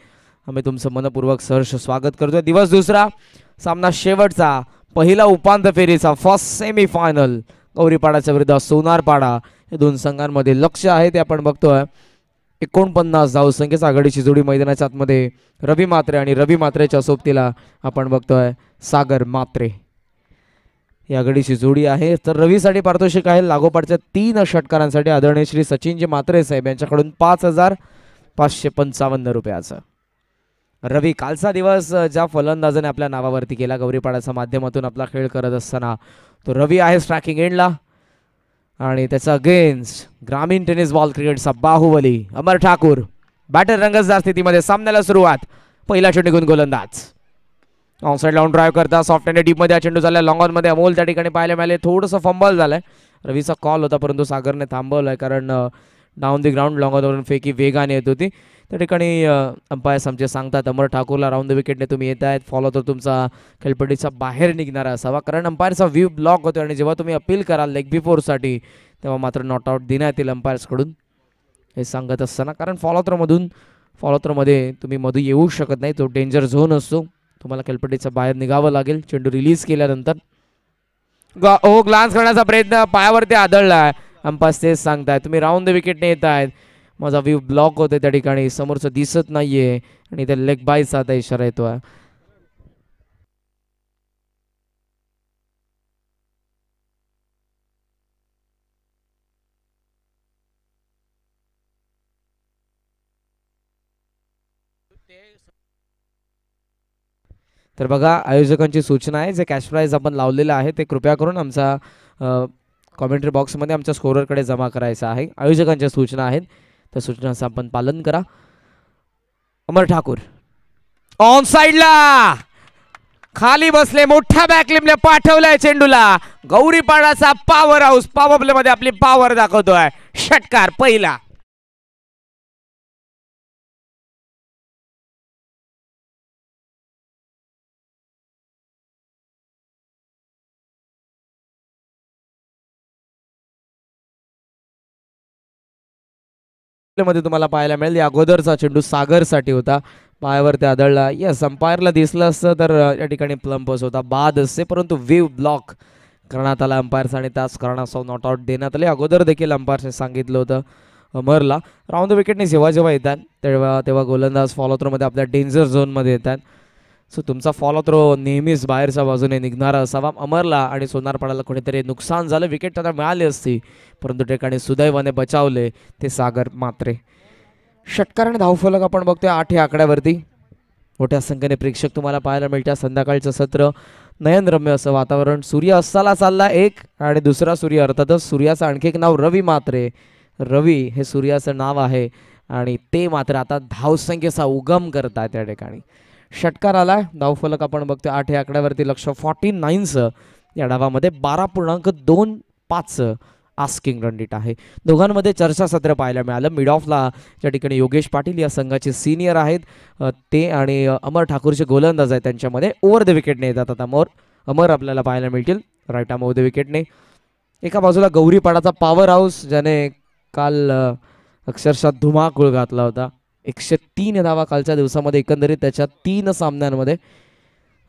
Speaker 1: आम्ही तुमचं मनपूर्वक सहर्ष स्वागत करतोय दिवस दुसरा सामना शेवटचा पहिला उपांत फेरीचा फर्स्ट सेमी फायनल गौरीपाडाच्या विरुद्ध सोनारपाडा हे दोन संघांमध्ये लक्ष आहे ते आपण बघतोय एकोणपन्नास धावसंख्येचा आघाडीची जोडी मैदानाच्या आतमध्ये रवी मात्रे आणि रवी मात्रेच्या सोबतीला आपण बघतोय सागर मात्रे या आघाडीची जोडी आहे तर रवीसाठी पारितोषिक आहे लागोपाडच्या तीन षटकारांसाठी आदरणीय श्री सचिनजी मात्रे साहेब यांच्याकडून पाच हजार पाचशे पंचावन्न रुपयाचं रवी कालचा दिवस ज्या फलंदाजाने आपल्या नावावरती केला गौरीपाडाच्या माध्यमातून आपला खेळ करत असताना तो रवी आहे स्ट्रॅकिंग एंडला आणि त्याचा अगेन्स्ट ग्रामीण टेनिस बॉल क्रिकेटचा बाहुबली अमर ठाकूर बॅटर रंगसदार स्थितीमध्ये सामन्याला सुरुवात पहिला चेंडू घेऊन गोलंदाज ऑन साईड लावून ड्राईव्ह करता सॉफ्ट अँड डीपमध्ये हा चेंडू झाला लॉंग ऑनमध्ये अमोल त्या ठिकाणी पाहायला मिळाले थोडंसं फंबल झालंय रवीचा कॉल होता परंतु सागरने थांबवलं कारण डाऊन दी ग्राउंड लॉंगावरून फेकी वेगाने येत होती त्या ठिकाणी अंपायर्स आमचे सांगतात अमर ठाकूरला राऊंड द विकेटने तुम्ही येत आहेत फॉलो तर तुमचा खेळपट्टीचा बाहेर निघणारा असावा कारण अंपायरचा व्ह्यू ब्लॉक होतो आणि जेव्हा तुम्ही अपील कराल लेग बिफोरसाठी तेव्हा मात्र नॉट आऊट देण्यात येईल अंपायर्सकडून हे सांगत असताना कारण फॉलोथरमधून फॉलोथरमध्ये तुम्ही मधू येऊ शकत नाही तो डेंजर झोन असतो तुम्हाला खेळपट्टीचा बाहेर निघावं लागेल चेंडू रिलीज केल्यानंतर ओ ग्लान्स करण्याचा प्रयत्न पायावरती आदळला आहे अंपास तेच सांगताय तुम्ही राऊंड द विकेटने येत आहेत माझा व्ह्यू ब्लॉक होते त्या ठिकाणी समोरचं दिसत नाहीये आणि त्या लेग बायचा आता इशारा येतो तर बघा आयोजकांची सूचना आहे जे कॅश प्राईज आपण लावलेलं आहे ते कृपया करून आमचा कॉमेंट्री बॉक्समध्ये आमच्या स्कोररकडे जमा करायचा आहे आयोजकांच्या सूचना आहेत त्या सूचनांचं आपण पालन करा अमर ठाकूर ऑन साईडला खाली बसले मोठ्या बॅकलिमने
Speaker 4: पाठवलाय चेंडूला गौरीपाडाचा पॉवर हाऊस पॉवर मध्ये आपली पॉवर दाखवतोय षटकार पहिला
Speaker 3: मध्ये तुम्हाला पाहायला मिळेल या अगोदरचा चेंडू सागरसाठी होता
Speaker 1: पायावरती आदळला यस अंपायरला दिसलं असतं तर या ठिकाणी प्लंपस होता बाद असते परंतु व्हीव ब्लॉक करण्यात आला अंपायर्स आणि त्याच कारणास्तव नॉट आउट देण्यात आले अगोदर देखील अंपायर्सने सांगितलं होतं अमरला राऊंड द विकेटने जेव्हा जेव्हा येतात तेव्हा तेव्हा गोलंदाज फॉलो मध्ये आपल्या डेंजर झोनमध्ये येतात सो तुमचा फॉलो थ्रो नेहमीच बाहेरच्या बाजूने निघणारा असावा अमरला आणि सोनारपाडाला कुठेतरी नुकसान झालं विकेट त्यांना मिळाली असती परंतु ठिकाणी सुदैवाने बचावले ते सागर मात्रे षटकार आणि धावफलक आपण बघतोय आठ या आकड्यावरती मोठ्या संख्येने प्रेक्षक तुम्हाला पाहायला मिळतात संध्याकाळचं सत्र नयनरम्य असं वातावरण सूर्य अस्ताला चालला एक आणि दुसरा सूर्य अर्थातच सूर्याचं आणखी एक नाव रवी मात्रे रवी हे सूर्याचं नाव आहे आणि ते मात्र आता धावसंख्येचा उगम करत आहे त्या ठिकाणी षटकार आला धावफलक आपण बघतो आठ या आकड्यावरती लक्ष फॉर्टी नाईनचं या डावामध्ये बारा पूर्णांक दोन पाच आस्किंग रणडीट आहे दोघांमध्ये चर्चासत्र पाहायला मिळालं मिड ऑफला ज्या ठिकाणी योगेश पाटील या संघाचे सिनियर आहेत ते आणि अमर ठाकूरचे गोलंदाज आहेत त्यांच्यामध्ये ओव्हर द विकेटने येतात आता मोर अमर आपल्याला पाहायला मिळतील राईट आम ओव्हर द विकेटने एका बाजूला गौरीपाडाचा पॉवर हाऊस ज्याने काल अक्षरशः धुमाकूळ घातला होता एकशे तीन धावा कालच्या दिवसामध्ये एकंदरीत त्याच्या तीन सामन्यांमध्ये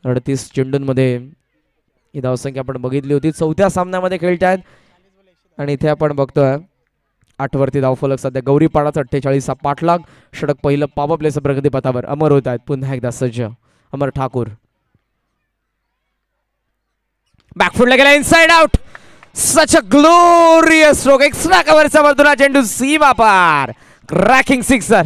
Speaker 1: अडतीस चेंडूंमध्ये ही धावसंख्या आपण बघितली होती चौथ्या सामन्यामध्ये खेळत आहेत आणि इथे आपण बघतोय आठवरती फलक सध्या गौरीपाडाचा अठ्ठेचाळीसचा पाठलाग षडक पहिलं पापलेचं प्रगतीपथावर अमर होत आहेत पुन्हा एकदा सज्ज अमर ठाकूर बॅकफुटला गेला inside out such a glorious stroke extra कवरचा वर्तुला
Speaker 3: चेंडू सी बापार क्रॅकिंग सिक्सर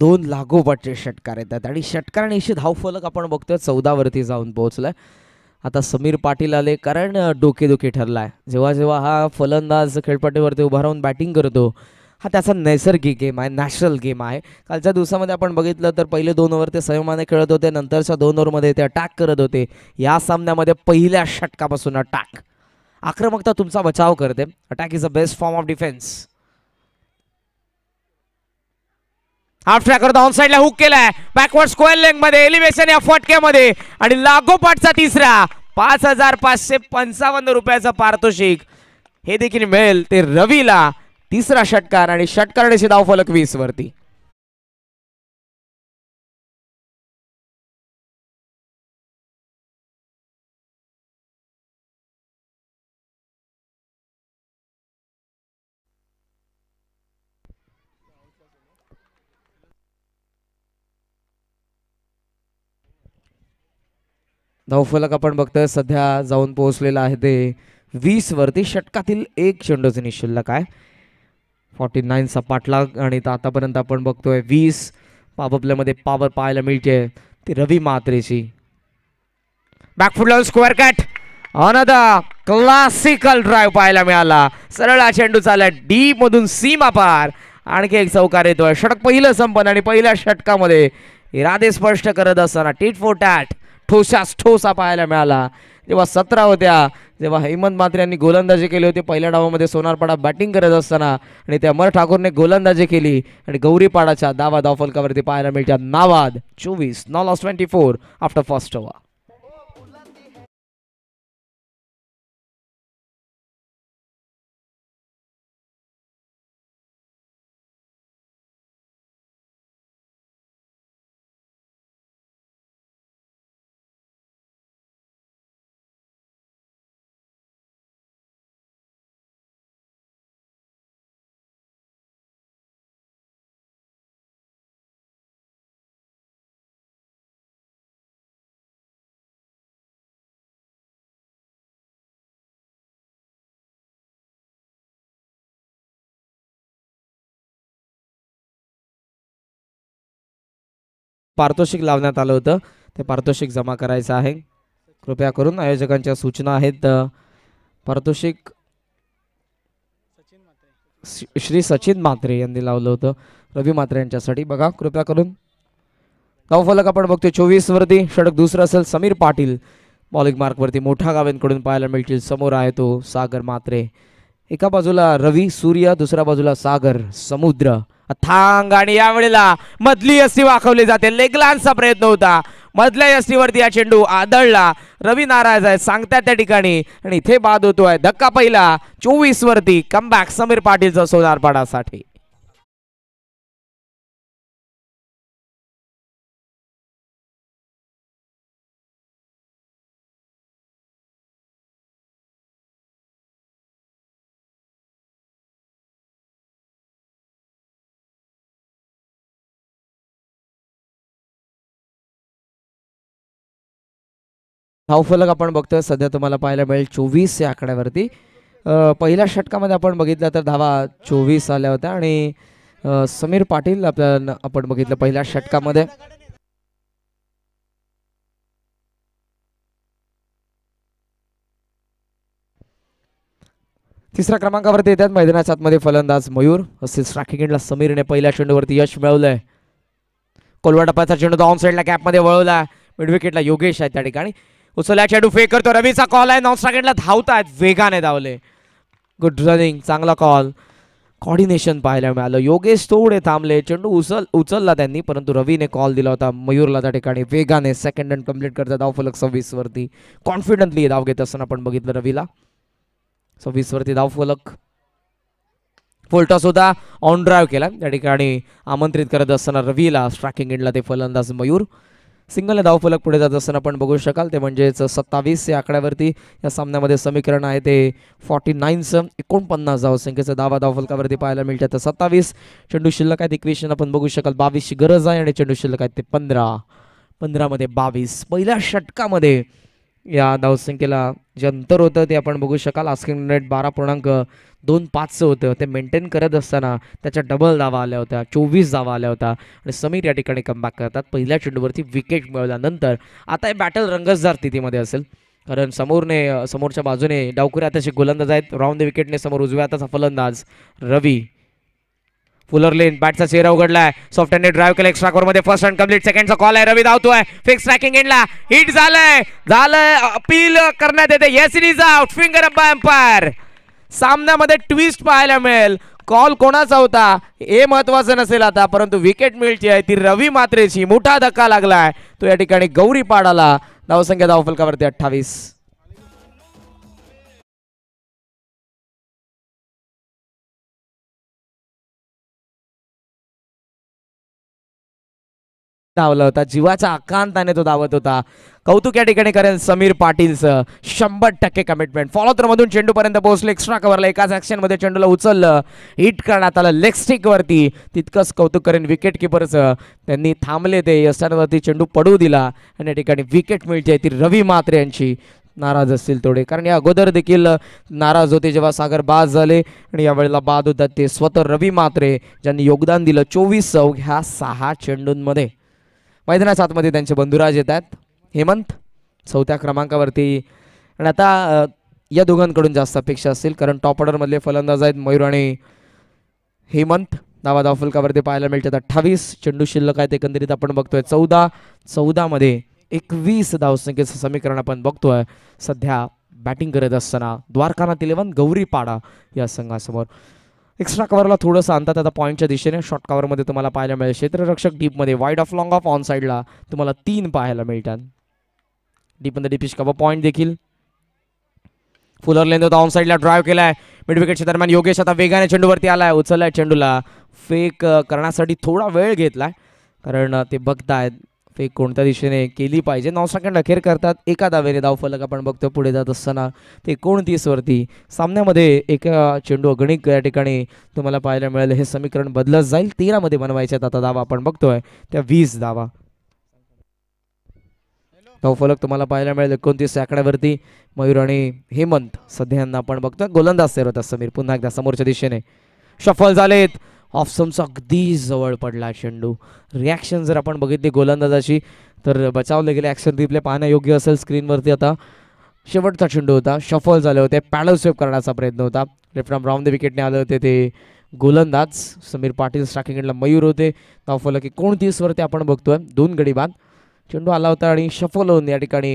Speaker 4: दोन लागोपाठचे षटकार येतात आणि षटकार आणि धाव फलक आपण बघतोय चौदावरती जाऊन
Speaker 1: पोहोचलाय आता समीर पाटील आले कारण डोकेदुखी ठरला आहे जेव्हा जेव्हा हा फलंदाज खेळपट्टीवरती उभा राहून बॅटिंग करतो हा त्याचा नैसर्गिक गेम आहे नॅशनल गेम आहे कालच्या दिवसामध्ये आपण बघितलं तर पहिले दोन ओव्हर ते संयमाने खेळत होते नंतरच्या दोन ओव्हरमध्ये ते अटॅक करत होते या सामन्यामध्ये पहिल्या षटकापासून अटॅक आक्रमकता तुमचा बचाव करते attack is a best form of defence half tracker on साईडला हुक केलाय बॅकवर्ड स्क्वेअर लेग मध्ये एलिव्हेशन या फटक्यामध्ये आणि लागोपाठचा तिसरा पाच हजार पाचशे पंचावन्न रुपयाचा पारितोषिक हे देखील
Speaker 3: मिळेल ते रवीला तिसरा षटकार आणि षटकार धाव फलक वीस वरती
Speaker 1: धावफलक आपण बघतोय सध्या जाऊन पोहोचलेलं आहे ते वीस वरती षटकातील एक चेंडूच शिल्लक आहे फॉर्टी नाईनचा पाठलाग आणि आतापर्यंत आपण बघतोय वीस पापअपल्यामध्ये पावर पाहायला मिळते ती रवी मात्रेची बॅकफुटला square cut and a classical drive पाहायला मिळाला सरळ चेंडू चालला डी मधून सीमा पार आणखी एक चौकार येतोय षटक पहिलं संपन्न आणि पहिल्या षटकामध्ये इरादे स्पष्ट करत असताना टीट फोर टॅट ठोशास ठोसा पाहायला मिळाला जेव्हा सतरा होत्या जेव्हा हेमंत यांनी गोलंदाजी केली होती पहिल्या डावामध्ये सोनारपाडा बॅटिंग करत असताना आणि त्या अमर ठाकूरने गोलंदाजी केली आणि गौरीपाडाच्या दावा
Speaker 4: धावफलकावरती पाहायला मिळतात नावाद चोवीस no loss twenty four after first over
Speaker 3: पारितोषिक लावण्यात आलं होतं ते पारितोषिक जमा करायचं आहे
Speaker 1: कृपया करून आयोजकांच्या सूचना आहेत पारितोषिक श्री सचिन म्हात्रे यांनी लावलं होतं रवी मात्रे यांच्यासाठी बघा कृपया करून फलक आपण बघतो चोवीस वरती षडक दुसरं असेल समीर पाटील बॉलिंग मार्कवरती मोठ्या गावेंकडून पाहायला मिळतील समोर आहे तो सागर मात्रे एका बाजूला रवी सूर्य दुसऱ्या बाजूला सागर समुद्र थांग आणि यावेळेला मधली यस्ती वाखवली जाते लेगलांचा प्रयत्न होता मधल्या यष्टीवरती हा चेंडू आदळला रवी नारायज आहे सांगतात त्या ठिकाणी आणि इथे बाद होतोय धक्का पहिला चोवीस वरती
Speaker 3: कमबॅक समीर पाटीलचा सोनारपाडासाठी
Speaker 4: धावफलक आपण बघतोय सध्या तुम्हाला पाहायला मिळेल चोवीस या आकड्यावरती पहिल्या षटकामध्ये
Speaker 1: आपण बघितलं तर धावा चोवीस आल्या होत्या आणि समीर पाटील आपल्या आपण बघितलं पहिल्या षटकामध्ये तिसऱ्या क्रमांकावरती येतात मैदानाच्या आतमध्ये फलंदाज मयूर असेल स्ट्राकिंगला समीरने पहिल्या चेंडूवरती यश मिळवलंय कोलवा टप्प्याचा चेंडू डाऊन साईडला कॅपमध्ये वळवला मिडविकेटला योगेश आहे त्या ठिकाणी उचलला चेडू फेक करतो रवीचा कॉल आहे नॉन धावत आहेत वेगाने धावले गुड रनिंग चांगला कॉल कॉर्डिनेशन पाहायला मिळालं योगेश थोडे थांबले चेंडू उचल उचलला त्यांनी परंतु रवीने कॉल दिला होता मयूरला त्या ठिकाणी वेगाने सेकंड अँड कम्प्लीट करतात सव्वीस वरती कॉन्फिडंटली धाव घेत असताना आपण बघितलं रवीला सव्वीसवरती धावफलक फुलटा सुद्धा ऑन ड्राईव्ह केला त्या ठिकाणी आमंत्रित करत असताना रवीला स्ट्राकिंग एंडला ते फलंदाज मयूर सिंगलने धावफलक पुढे जात असताना आपण बघू शकाल ते म्हणजेच सत्तावीस या आकड्यावरती या सामन्यामध्ये समीकरण आहे ते फॉर्टी नाईनचं एकोणपन्नास धावसंख्येचं धाव फलकावरती पाहायला मिळतात तर सत्तावीस चेंडू शिल्लक आहेत एकवीसशे आपण बघू शकाल बावीसची गरज आहे आणि चेंडू शिल्लक आहेत ते पंधरा पंधरामध्ये बावीस पहिल्या षटकामध्ये या धावसंख्येला जे अंतर होतं ते आपण बघू शकाल आस्किंग रेट बारा पूर्णांक दोन पाचचं होतं ते मेंटेन करत असताना त्याच्या डबल धावा आल्या होत्या चोवीस धावा आल्या होत्या आणि समीर या ठिकाणी कमबॅक करतात पहिल्या चेंडूवरती विकेट मिळवल्यानंतर आता हे बॅटल रंगसदार स्थितीमध्ये असेल कारण समोरने समोरच्या बाजूने डावकुऱ्या आताचे गोलंदाज आहेत राऊंड द विकेटने समोर उजव्या आताचा फलंदाज रवी फुलर लेन बॅटचा चेहरा उघडलाय सॉफ्टने ड्राईव्ह केला एक्स्ट्रा मध्ये फर्स्ट रन कम्प्लीट सेकंडचा कॉल आहे रवी धावतोय फिक्स ट्रॅकिंग एंडला हिट झालंय झालंय अपील करण्यात येते yes it is out finger umpire सामन्यामध्ये ट्विस्ट पाहायला मिळेल कॉल कोणाचा होता हे महत्वाचं नसेल आता परंतु विकेट मिळची आहे ती रवी मात्रेची मोठा धक्का लागलाय तो या ठिकाणी गौरी पाडाला धावसंख्या धावफलकावरती
Speaker 3: अठ्ठावीस धावला होता जीवाचा आकांताने तो धावत होता कौतुक या ठिकाणी करेल
Speaker 1: समीर पाटीलचं शंभर टक्के कमिटमेंट फॉलो मधून चेंडूपर्यंत पोहोचले एक्स्ट्रा कव्हरला एकाच मध्ये चेंडूला उचललं हिट करण्यात आलं वरती तितकंच कौतुक करेन विकेट किपरचं त्यांनी थांबले ते यशांवरती चेंडू पडू दिला आणि या ठिकाणी विकेट मिळते ती रवी मात्रे यांची नाराज असतील थोडे कारण या अगोदर देखील नाराज होते जेव्हा सागर बाद झाले आणि यावेळेला बाद होतात ते स्वतः रवी मात्रे ज्यांनी योगदान दिलं चोवीस सव ह्या सहा चेंडूंमध्ये मैदानाच्या आतमध्ये त्यांचे बंधुराज येतात हेमंत चौथ्या क्रमांकावरती आणि आता या दोघांकडून जास्त अपेक्षा असतील कारण टॉप ऑर्डरमधले फलंदाज आहेत मयूर आणि हेमंत दावा फुलकावरती पाहायला मिळतात अठ्ठावीस चेंडू शिल्लक आहेत एकंदरीत आपण बघतोय चौदा चौदामध्ये एकवीस धावसंख्येचं समीकरण आपण बघतोय सध्या बॅटिंग करत असताना द्वारकानातील इलेवन गौरीपाडा या संघासमोर एक्स्ट्रा कवरला थोडंसं आणतात आता पॉईंटच्या दिशेने शॉर्ट कव्हरमध्ये तुम्हाला पाहायला मिळेल क्षेत्ररक्षक डीपमध्ये wide off long off on साईडला तुम्हाला तीन पाहायला मिळतात डीपमध्ये डिपिश कवर पॉईंट देखील फुलर लेंद होता ऑन साईडला ड्राईव्ह केलाय मिड विकेटच्या दरम्यान योगेश आता वेगाने चेंडूवरती आलाय उचललाय चेंडूला फेक करण्यासाठी थोडा वेळ घेतलाय कारण ते बघतायत फेक कोणत्या दिशेने केली पाहिजे नऊ सेकंड अखेर करतात एका दावेने फलक आपण बघतो पुढे जात असताना ते वरती सामन्यामध्ये एका चेंडू अगणिक या ठिकाणी तुम्हाला पाहायला मिळेल हे समीकरण बदलत जाईल तेरामध्ये बनवायचे आता दावा आपण बघतोय त्या वीस धावा फलक तुम्हाला पाहायला मिळेल एकोणतीस आकड्यावरती मयूर आणि हेमंत सध्या यांना आपण बघतोय गोलंदाज सेरवतात समीर पुन्हा एकदा समोरच्या दिशेने सफल झालेत ऑफसमचा अगदी जवळ पडला चेंडू रिॲक्शन जर आपण बघितली गोलंदाजाची तर बचावले गेले ॲक्शन रिप्ले पाहणं योग्य असेल स्क्रीनवरती आता शेवटचा चेंडू होता शफल झाले होते पॅडल स्वेप करण्याचा प्रयत्न होता लेफ्ट आर्म राऊंड द विकेटने आले होते ते गोलंदाज समीर पाटील स्ट्राकिंग एंडला मयूर होते नाव फलकी कोणतीसवरती आपण बघतोय दोन गडी बाद चेंडू आला होता आणि शफल होऊन या ठिकाणी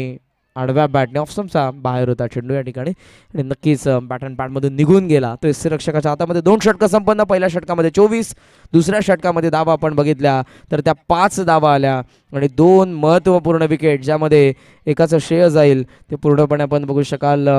Speaker 1: आडव्या बॅटने ऑप्शनचा बाहेर होता चेंडू या ठिकाणी आणि नक्कीच बॅट अँड पॅटमधून निघून गेला तो रक्षकाच्या हातामध्ये दोन षटकं संपन्न पहिल्या षटकामध्ये चोवीस दुसऱ्या षटकामध्ये दावा आपण बघितल्या तर त्या पाच दावा आल्या आणि दोन महत्त्वपूर्ण विकेट ज्यामध्ये एकाचं श्रेय जाईल ते पूर्णपणे आपण बघू शकाल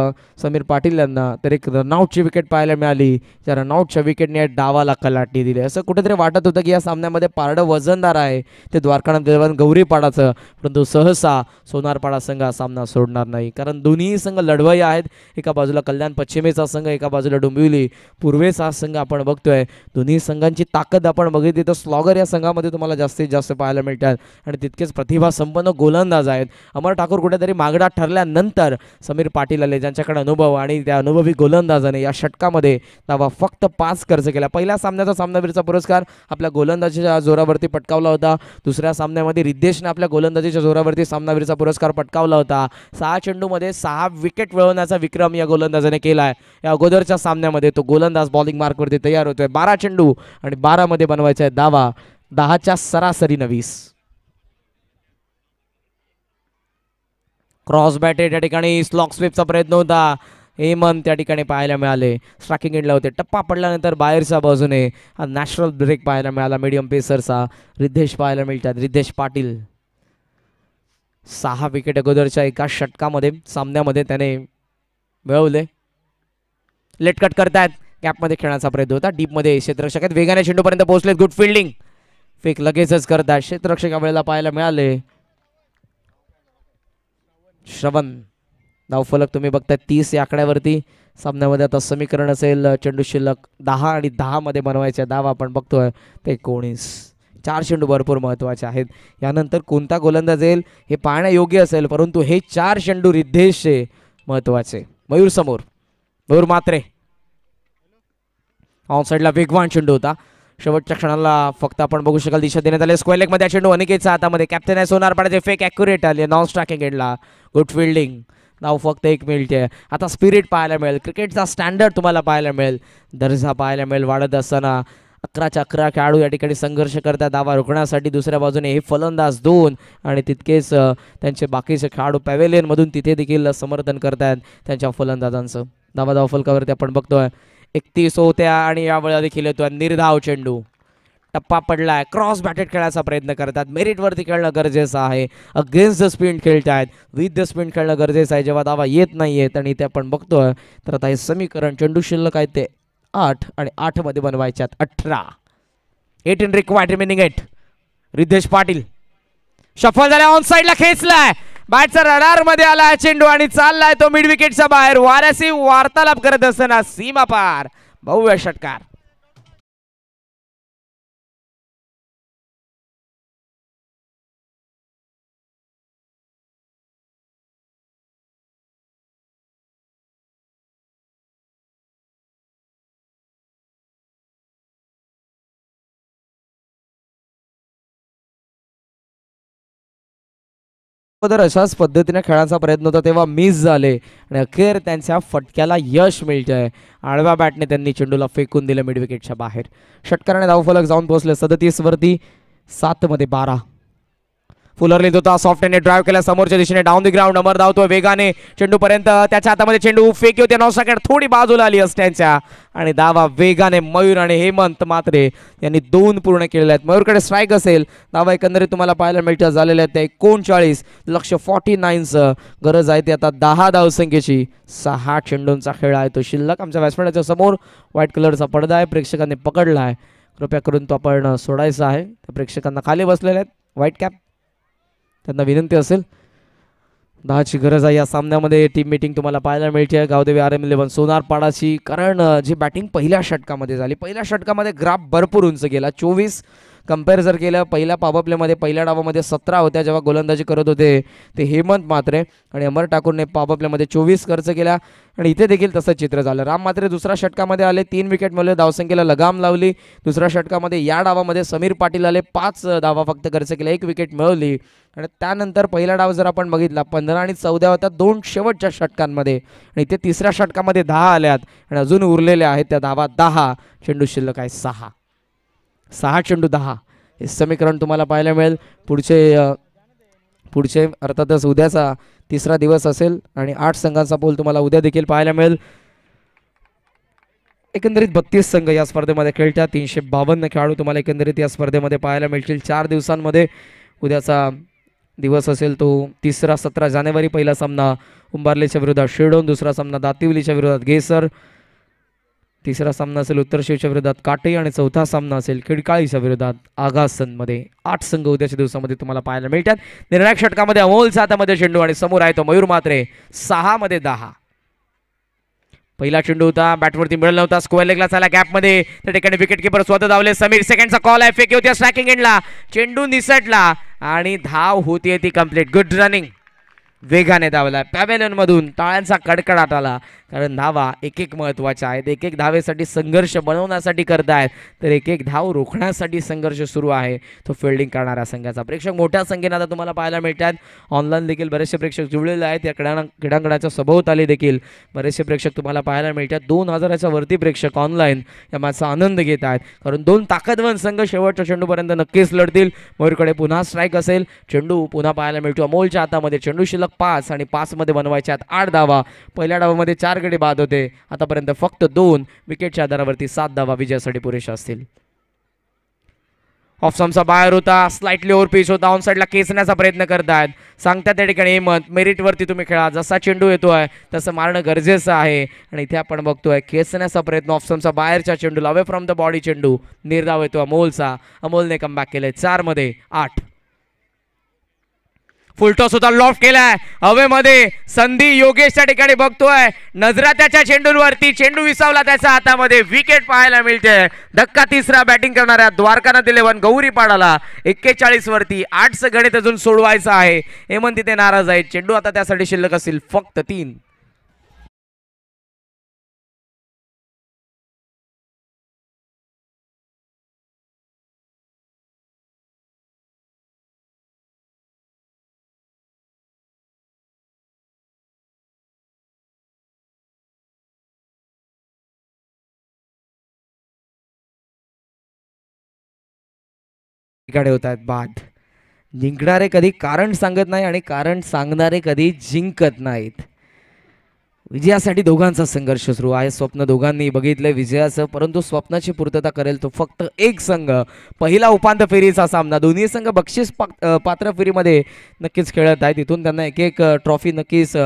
Speaker 1: समीर पाटील यांना तर एक रनआउटची विकेट पाहायला मिळाली त्या रनआउटच्या विकेटने डावाला कलाटी दिली असं कुठेतरी वाटत होतं की या सामन्यामध्ये पारडं वजनदार आहे ते द्वारकानाथ गौरी गौरीपाडाचं परंतु सहसा सोनारपाडा संघ हा सामना सोडणार नाही कारण दोन्ही संघ लढवई आहेत एका बाजूला कल्याण पश्चिमेचा संघ एका बाजूला डोंबिवली पूर्वेचा हा संघ आपण बघतोय दोन्ही संघांची ताकद आपण बघितली तर स्लॉगर या संघामध्ये तुम्हाला जास्तीत जास्त पाहायला मिळतात आणि तितकेच प्रतिभा संपन्न गोलंदाज आहेत अमर ठाकूर कुठेतरी मागडा ठरल्यानंतर समीर पाटील आले ज्यांच्याकडे अनुभव आणि त्या अनुभवी गोलंदाजाने या षटकामध्ये दावा फक्त पाच खर्च केला पहिल्या सामन्याचा सामनावीरचा पुरस्कार आपल्या गोलंदाजीच्या जोरावरती पटकावला होता दुसऱ्या सामन्यामध्ये रिद्धेशने आपल्या गोलंदाजीच्या जोरावरती सामनावीरचा पुरस्कार पटकावला होता सहा चेंडूमध्ये सहा विकेट मिळवण्याचा विक्रम या गोलंदाजाने केला आहे या अगोदरच्या सामन्यामध्ये तो गोलंदाज बॉलिंग मार्कवरती तयार होतोय बारा चेंडू आणि बारामध्ये बनवायचा आहे दावा दहाच्या सरासरी नवीस क्रॉस बॅटे त्या ठिकाणी स्लॉक स्वीपचा प्रयत्न होता हेमंत त्या ठिकाणी पाहायला मिळाले स्ट्राकिंग इंडला होते टप्पा पडल्यानंतर बाहेरच्या बाजूने हा नॅचरल ब्रेक पाहायला मिळाला मीडियम पेसरचा रिद्धेश पाहायला मिळतात रिद्धेश पाटील सहा विकेट अगोदरच्या एका षटकामध्ये सामन्यामध्ये त्याने मिळवले लेटकट करतायत गॅपमध्ये खेळण्याचा प्रयत्न होता डीपमध्ये क्षेत्ररक्षक आहेत वेगाने चेंडूपर्यंत पोहोचलेत गुड फिल्डिंग फेक लगेचच करतात क्षेत्ररक्षक वेळेला पाहायला मिळाले श्रवण फलक तुम्ही बघताय तीस या आकड्यावरती सामन्यामध्ये आता समीकरण असेल चेंडू शिल्लक दहा आणि दहामध्ये बनवायचे धाव आपण बघतोय ते एकोणीस चार चेंडू भरपूर महत्त्वाचे आहेत यानंतर कोणता गोलंदाज येईल हे पाहण्यायोग्य असेल परंतु हे चार चेंडू रिद्धेशे महत्वाचे मयूर समोर मयूर मात्रे ऑन साईडला वेगवान चेंडू होता शेवटच्या क्षणाला फक्त आपण बघू शकाल दिशा देण्यात आली स्क्वेअर मध्ये चेंडू अनिकेतचा हातामध्ये कॅप्टन आहे सोनार पाण्याचे फेक अॅक्युरेट आले नॉन स्ट्राकिंग एडला गुड फिल्डिंग नाव फक्त एक मिळते आता स्पिरिट पाहायला मिळेल क्रिकेटचा स्टँडर्ड तुम्हाला पाहायला मिळेल दर्जा पाहायला मिळेल वाढत असताना अकराच्या अकरा खेळाडू या ठिकाणी संघर्ष करतात दावा रोखण्यासाठी दुसऱ्या बाजूने हे फलंदाज दोन आणि तितकेच त्यांचे बाकीचे खेळाडू पॅवेलियनमधून तिथे देखील समर्थन करत आहेत त्यांच्या फलंदाजांचं दावा दावा फलकावरती आपण बघतोय एकतीस होत्या आणि यावेळेला देखील येतोय निर्धाव चेंडू टप्पा पडलाय क्रॉस बॅटेड खेळायचा प्रयत्न करतात मेरिटवरती खेळणं गरजेचं आहे अगेन्स्ट द स्पिन खेळत आहेत विथ द स्पिन खेळणं गरजेचं आहे जेव्हा दावा येत नाही आहेत आणि ते आपण बघतोय तर आता हे समीकरण चेंडू शिल्लक आहे ते आठ आणि आठमध्ये आहेत अठरा eight in required remaining eight Riddhesh Patil सफल झाल्या ऑन साईडला खेचलाय बॅटचा रडारमध्ये आला
Speaker 4: चेंडू आणि चाललाय तो मिड विकेटच्या बाहेर वाऱ्याशी वार्तालाप करत असताना सीमा पार भव्य षटकार
Speaker 3: अगोदर अशाच पद्धतीने खेळायचा प्रयत्न होता
Speaker 1: तेव्हा मिस झाले आणि अखेर त्यांच्या फटक्याला यश मिळते आहे आडव्या बॅटने त्यांनी चेंडूला फेकून दिलं मिडविकेटच्या बाहेर षटकाराने धावफलक जाऊन पोहोचले वरती सात मध्ये बारा फुलर लिहित होता सॉफ्ट हँडने ड्राईव्ह केला समोरच्या दिशेने डाऊन दी ग्राउंड अमर धावतो वेगाने चेंडू पर्यंत त्याच्या हातामध्ये चेंडू फेकी होते नौसाकडे थोडी बाजूला आली त्यांच्या आणि दावा वेगाने मयूर आणि हेमंत मात्रे यांनी दोन पूर्ण केलेले आहेत मयूरकडे स्ट्राईक असेल दावा एकंदरीत तुम्हाला पाहायला मिळत्या झालेल्या आहेत एकोणचाळीस लक्ष फॉर्टी नाईनचं गरज आहे ती आता दहा संख्येची सहा चेंडूंचा खेळ आहे तो शिल्लक आमच्या व्यासपीठाच्या समोर व्हाईट कलरचा पडदा आहे प्रेक्षकांनी पकडला आहे कृपया करून तो आपण सोडायचा आहे त्या प्रेक्षकांना खाली बसलेले आहेत व्हाईट कॅप त्यांना विनंती असेल दहाची गरज आहे या सामन्यामध्ये टीम मिटिंग तुम्हाला पाहायला मिळते गावदेवी आर एम इलेव्हन सोनारपाडाची कारण जी बॅटिंग पहिल्या षटकामध्ये झाली पहिल्या षटकामध्ये ग्राफ भरपूर उंच गेला चोवीस कम्पेअर जर केलं पहिल्या पाबपलेमध्ये पहिल्या डावामध्ये सतरा होत्या जेव्हा गोलंदाजी करत होते ते हेमंत मात्रे आणि अमर ठाकूरने पाबपल्यामध्ये चोवीस खर्च केला आणि इथे देखील तसं चित्र झालं राम मात्रे दुसऱ्या षटकामध्ये आले तीन विकेट मिळवले धावसंख्येला लगाम लावली दुसऱ्या षटकामध्ये या डावामध्ये समीर पाटील आले पाच धावा फक्त खर्च केला एक विकेट मिळवली आणि त्यानंतर पहिला डाव जर आपण बघितला पंधरा आणि चौदा होत्या दोन शेवटच्या षटकांमध्ये आणि इथे तिसऱ्या षटकामध्ये दहा आल्यात आणि अजून उरलेल्या आहेत त्या धावा दहा चेंडू शिल्लक आहे सहा सहा चेंडू दहा हे समीकरण तुम्हाला पाहायला मिळेल पुढचे पुढचे अर्थातच उद्याचा तिसरा दिवस असेल आणि आठ संघांचा पोल तुम्हाला उद्या देखील पाहायला मिळेल एकंदरीत बत्तीस संघ या स्पर्धेमध्ये खेळतात तीनशे बावन्न खेळाडू तुम्हाला एकंदरीत या स्पर्धेमध्ये पाहायला मिळतील चार दिवसांमध्ये उद्याचा दिवस असेल तो तिसरा सतरा जानेवारी पहिला सामना उंबारलेच्या विरोधात शिरडोन दुसरा सामना दातिवलीच्या विरोधात गेसर तिसरा सामना असेल उत्तर शिवच्या विरोधात काटे आणि चौथा सामना असेल खिडकाळीच्या विरोधात मध्ये आठ संघ उद्याच्या दिवसामध्ये तुम्हाला पाहायला मिळतात निर्णायक षटकामध्ये अमोल सातामध्ये चेंडू आणि समोर आहे तो मयूर मात्रे मध्ये दहा पहिला चेंडू होता बॅटवरती मिळाला नव्हता स्क्वेअर लेगला चाला गॅपमध्ये त्या ठिकाणी विकेट किपर स्वतः धावले समीर सेकंडचा कॉल आहे फेक होती स्ट्रॅकिंग एंडला चेंडू निसटला आणि धाव होती ती कम्प्लीट गुड रनिंग वेगाने धावला मधून टाळ्यांचा कडकडाट आला कारण धावा एक एक महत्त्वाच्या आहेत एक एक धावेसाठी संघर्ष बनवण्यासाठी करतायत तर एक एक धाव रोखण्यासाठी संघर्ष सुरू आहे तो फिल्डिंग करणाऱ्या संघाचा प्रेक्षक मोठ्या संख्येने आता तुम्हाला पाहायला मिळतात ऑनलाईन देखील बरेचसे प्रेक्षक जुळलेले आहेत या क्रीडा क्रीडांगणाच्या सभोवताली देखील बरेचसे प्रेक्षक तुम्हाला पाहायला मिळतात दोन हजाराच्या वरती प्रेक्षक ऑनलाईन या माझा आनंद घेत आहेत कारण दोन ताकदवान संघ शेवटच्या चेंडूपर्यंत नक्कीच लढतील मयूरकडे पुन्हा स्ट्राईक असेल चेंडू पुन्हा पाहायला मिळतो अमोलच्या हातामध्ये चेंडू शिल्लक पाच आणि पाचमध्ये बनवायच्या आहेत आठ धावा पहिल्या डावामध्ये चार गडी बाद होते आतापर्यंत फक्त दोन विकेटच्या आधारावरती सात धावा विजयासाठी पुरेशा असतील ऑफसमचा बाहेर होता स्लाइटली ओव्हर पिच होता ऑन साईडला खेचण्याचा प्रयत्न करत आहेत सांगतात त्या ठिकाणी मत मेरिटवरती तुम्ही खेळा जसा चेंडू येतो आहे तसं मारणं गरजेचं आहे आणि इथे आपण बघतोय खेचण्याचा प्रयत्न ऑफसमचा बाहेरच्या चेंडूला अवे फ्रॉम द बॉडी चेंडू निर्धाव येतो अमोलचा अमोलने कमबॅक केलंय चारमध्ये आठ फुलटॉस होता लॉफ केलाय हवेमध्ये संधी योगेश ठिकाणी बघतोय नजरा त्याच्या चेंडूंवरती चेंडू विसावला त्याच्या हातामध्ये विकेट पाहायला मिळते धक्का तिसरा बॅटिंग करणाऱ्या द्वारकानाथ गौरी पाडाला एक्केचाळीस
Speaker 4: वरती आठचं गणित अजून सोडवायचं आहे हेमंत तिथे नाराज आहेत चेंडू आता त्यासाठी शिल्लक असतील फक्त तीन आहेत बाद जिंकणारे कधी कारण सांगत नाही आणि कारण सांगणारे कधी जिंकत नाहीत
Speaker 1: विजयासाठी दोघांचा संघर्ष सुरू आहे स्वप्न दोघांनी बघितलंय विजयाचं परंतु स्वप्नाची पूर्तता करेल तो फक्त एक संघ पहिला उपांत फेरीचा सामना दोन्ही संघ बक्षीस पात्र फेरीमध्ये नक्कीच खेळत आहेत तिथून त्यांना एक एक ट्रॉफी नक्कीच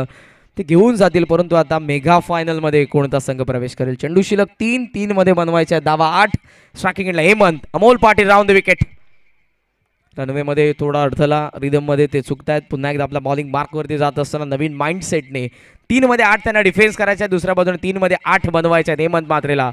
Speaker 1: ते घेऊन जातील परंतु आता मेगा फायनलमध्ये कोणता संघ प्रवेश करेल चेंडू शिलक तीन तीनमध्ये बनवायचा दावा आठ striking Hemant Amol Patil round wicket रनवेमध्ये थोडा अडथळा रिदममध्ये ते चुकतायत पुन्हा एकदा आपला बॉलिंग मार्कवरती जात असताना नवीन माइंडसेटने तीनमध्ये आठ त्यांना डिफेन्स करायचा दुसऱ्या बाजूने तीनमध्ये आठ बनवायच्या नेमंत हेमंत मात्रेला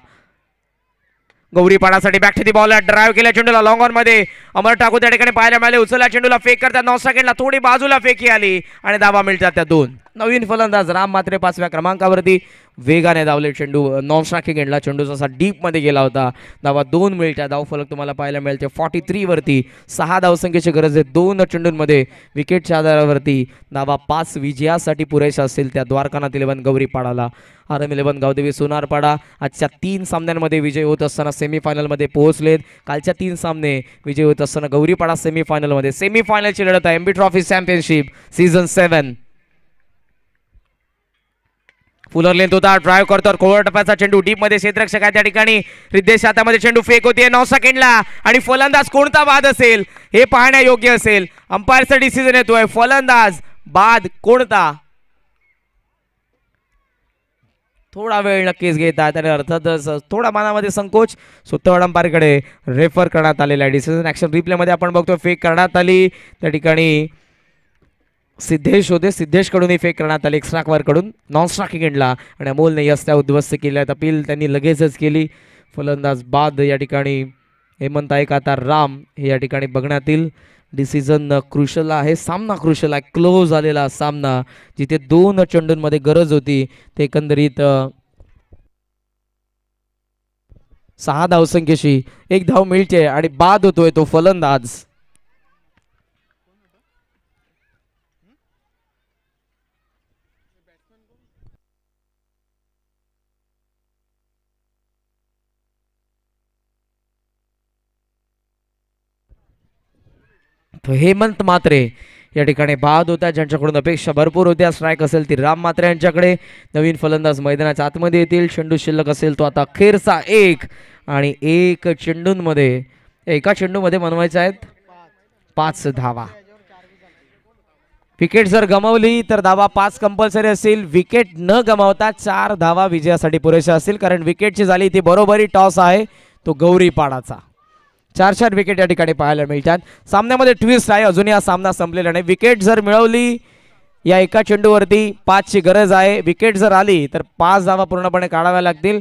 Speaker 1: गौरीपाडासाठी back to the ball drive केला चेंडूला लाँग ऑन मध्ये अमर ठाकूर त्या ठिकाणी पाहायला मिळाले उचलला चेंडूला फेक करतात नॉ सेकंडला थोडी बाजूला फेकी आली आणि धावा मिळतात त्या दोन नवीन फलंदाज राम मात्रे पाचव्या क्रमांकावरती वेगाने धावले चेंडू नॉन स्ट्रायकिंग एंडला चेंडू जसा डीपमध्ये गेला होता धावा दोन धाव फलक तुम्हाला पाहायला मिळते फॉर्टी थ्रीवरती सहा धावसंख्येची गरज आहे दोन चेंडूंमध्ये विकेटच्या आधारावरती धावा पाच विजयासाठी पुरेशा असेल त्या द्वारकानाथ इलेव्हन गौरीपाडाला आरम एम गावदेवी सोनारपाडा आजच्या तीन सामन्यांमध्ये विजय होत असताना सेमीफायनलमध्ये पोहोचलेत कालच्या तीन सामने विजय होत असताना गौरीपाडा सेमीफायनलमध्ये सेमीफायनलची लढत आहे MB trophy championship season seven fuller length होता ड्राइव करतो कोवळ टप्प्याचा चेंडू डीप मध्ये आहे त्या ठिकाणी रिद्धेश हातामध्ये चेंडू फेक होते नऊ सेकंडला आणि फलंदाज कोणता बाद असेल हे पाहण्या योग्य असेल अंपायरचा डिसिजन येतोय फलंदाज बाद कोणता थोडा वेळ नक्कीच घेत आहेत आणि अर्थातच थोडा मनामध्ये संकोच सुत्तवड अंपायरकडे रेफर करण्यात आलेला आहे डिसिजन ॲक्शन रिप्लेमध्ये आपण बघतो फेक करण्यात आली त्या ठिकाणी सिद्धेश होते सिद्धेशकडूनही फेक करण्यात आले एक्स्ट्राकवरकडून नॉन स्ट्राकिंग एंडला आणि अमोलने यस त्या उद्ध्वस्त केल्या अपील त्यांनी लगेचच केली फलंदाज बाद या ठिकाणी हेमंत एक आता राम हे या ठिकाणी बघण्यात डिसिजन क्रुशल आहे सामना क्रुशल आहे क्लोज झालेला सामना जिथे दोन चेंडूंमध्ये गरज होती ते एकंदरीत सहा धावसंख्येशी एक धाव मिळते आणि बाद होतोय तो फलंदाज हेमंत मात्रे या ठिकाणी बाद होत्या ज्यांच्याकडून अपेक्षा भरपूर होत्या स्ट्राईक असेल ती राम मात्रे यांच्याकडे नवीन फलंदाज मैदानाच्या आतमध्ये येतील चेंडू शिल्लक असेल तो आता खेरचा एक आणि एक चेंडूंमध्ये एका चेंडूमध्ये बनवायचे आहेत पाच धावा विकेट जर गमावली तर धावा पाच कंपल्सरी असेल विकेट न गमावता चार धावा विजयासाठी पुरेशा असतील कारण विकेटची झाली ती बरोबरी टॉस आहे तो गौरी पाडाचा चार चार विकेट या ठिकाणी पाहायला मिळतात सामन्यामध्ये ट्विस्ट आहे अजूनही हा सामना संपलेला नाही विकेट जर मिळवली या एका चेंडूवरती पाचची गरज आहे विकेट जर आली तर पाच धावा पूर्णपणे काढाव्या लागतील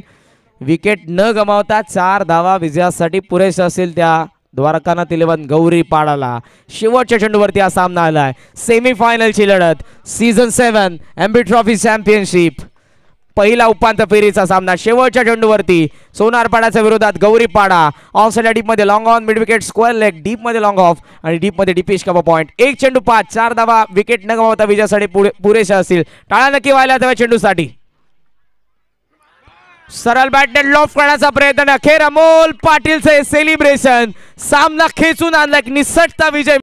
Speaker 1: विकेट न गमावता चार धावा विजयासाठी पुरेशा असेल त्या द्वारकाना इलेवन गौरी पाडाला शेवटच्या चेंडूवरती हा सामना आला आहे सेमीफायनलची लढत season seven MB trophy championship पहिला उपांत्य फेरीचा सामना शेवटच्या चेंडूवरती सोनारपाडाच्या विरोधात गौरीपाडा ऑनसाईडला डीपमध्ये long on mid wicket square leg डीपमध्ये लॉंग ऑफ आणि डीपमध्ये डिपेश कबा पॉईंट एक चेंडू पाच चार धावा विकेट न गमावता विजयासाठी पुरेशा असतील टाळा नक्की व्हायला तेव्हा चेंडूसाठी सरळ बॅटने लॉफ करण्याचा प्रयत्न
Speaker 3: अखेर अमोल पाटीलचं सेलिब्रेशन सामना खेचून आणला निसटता विजय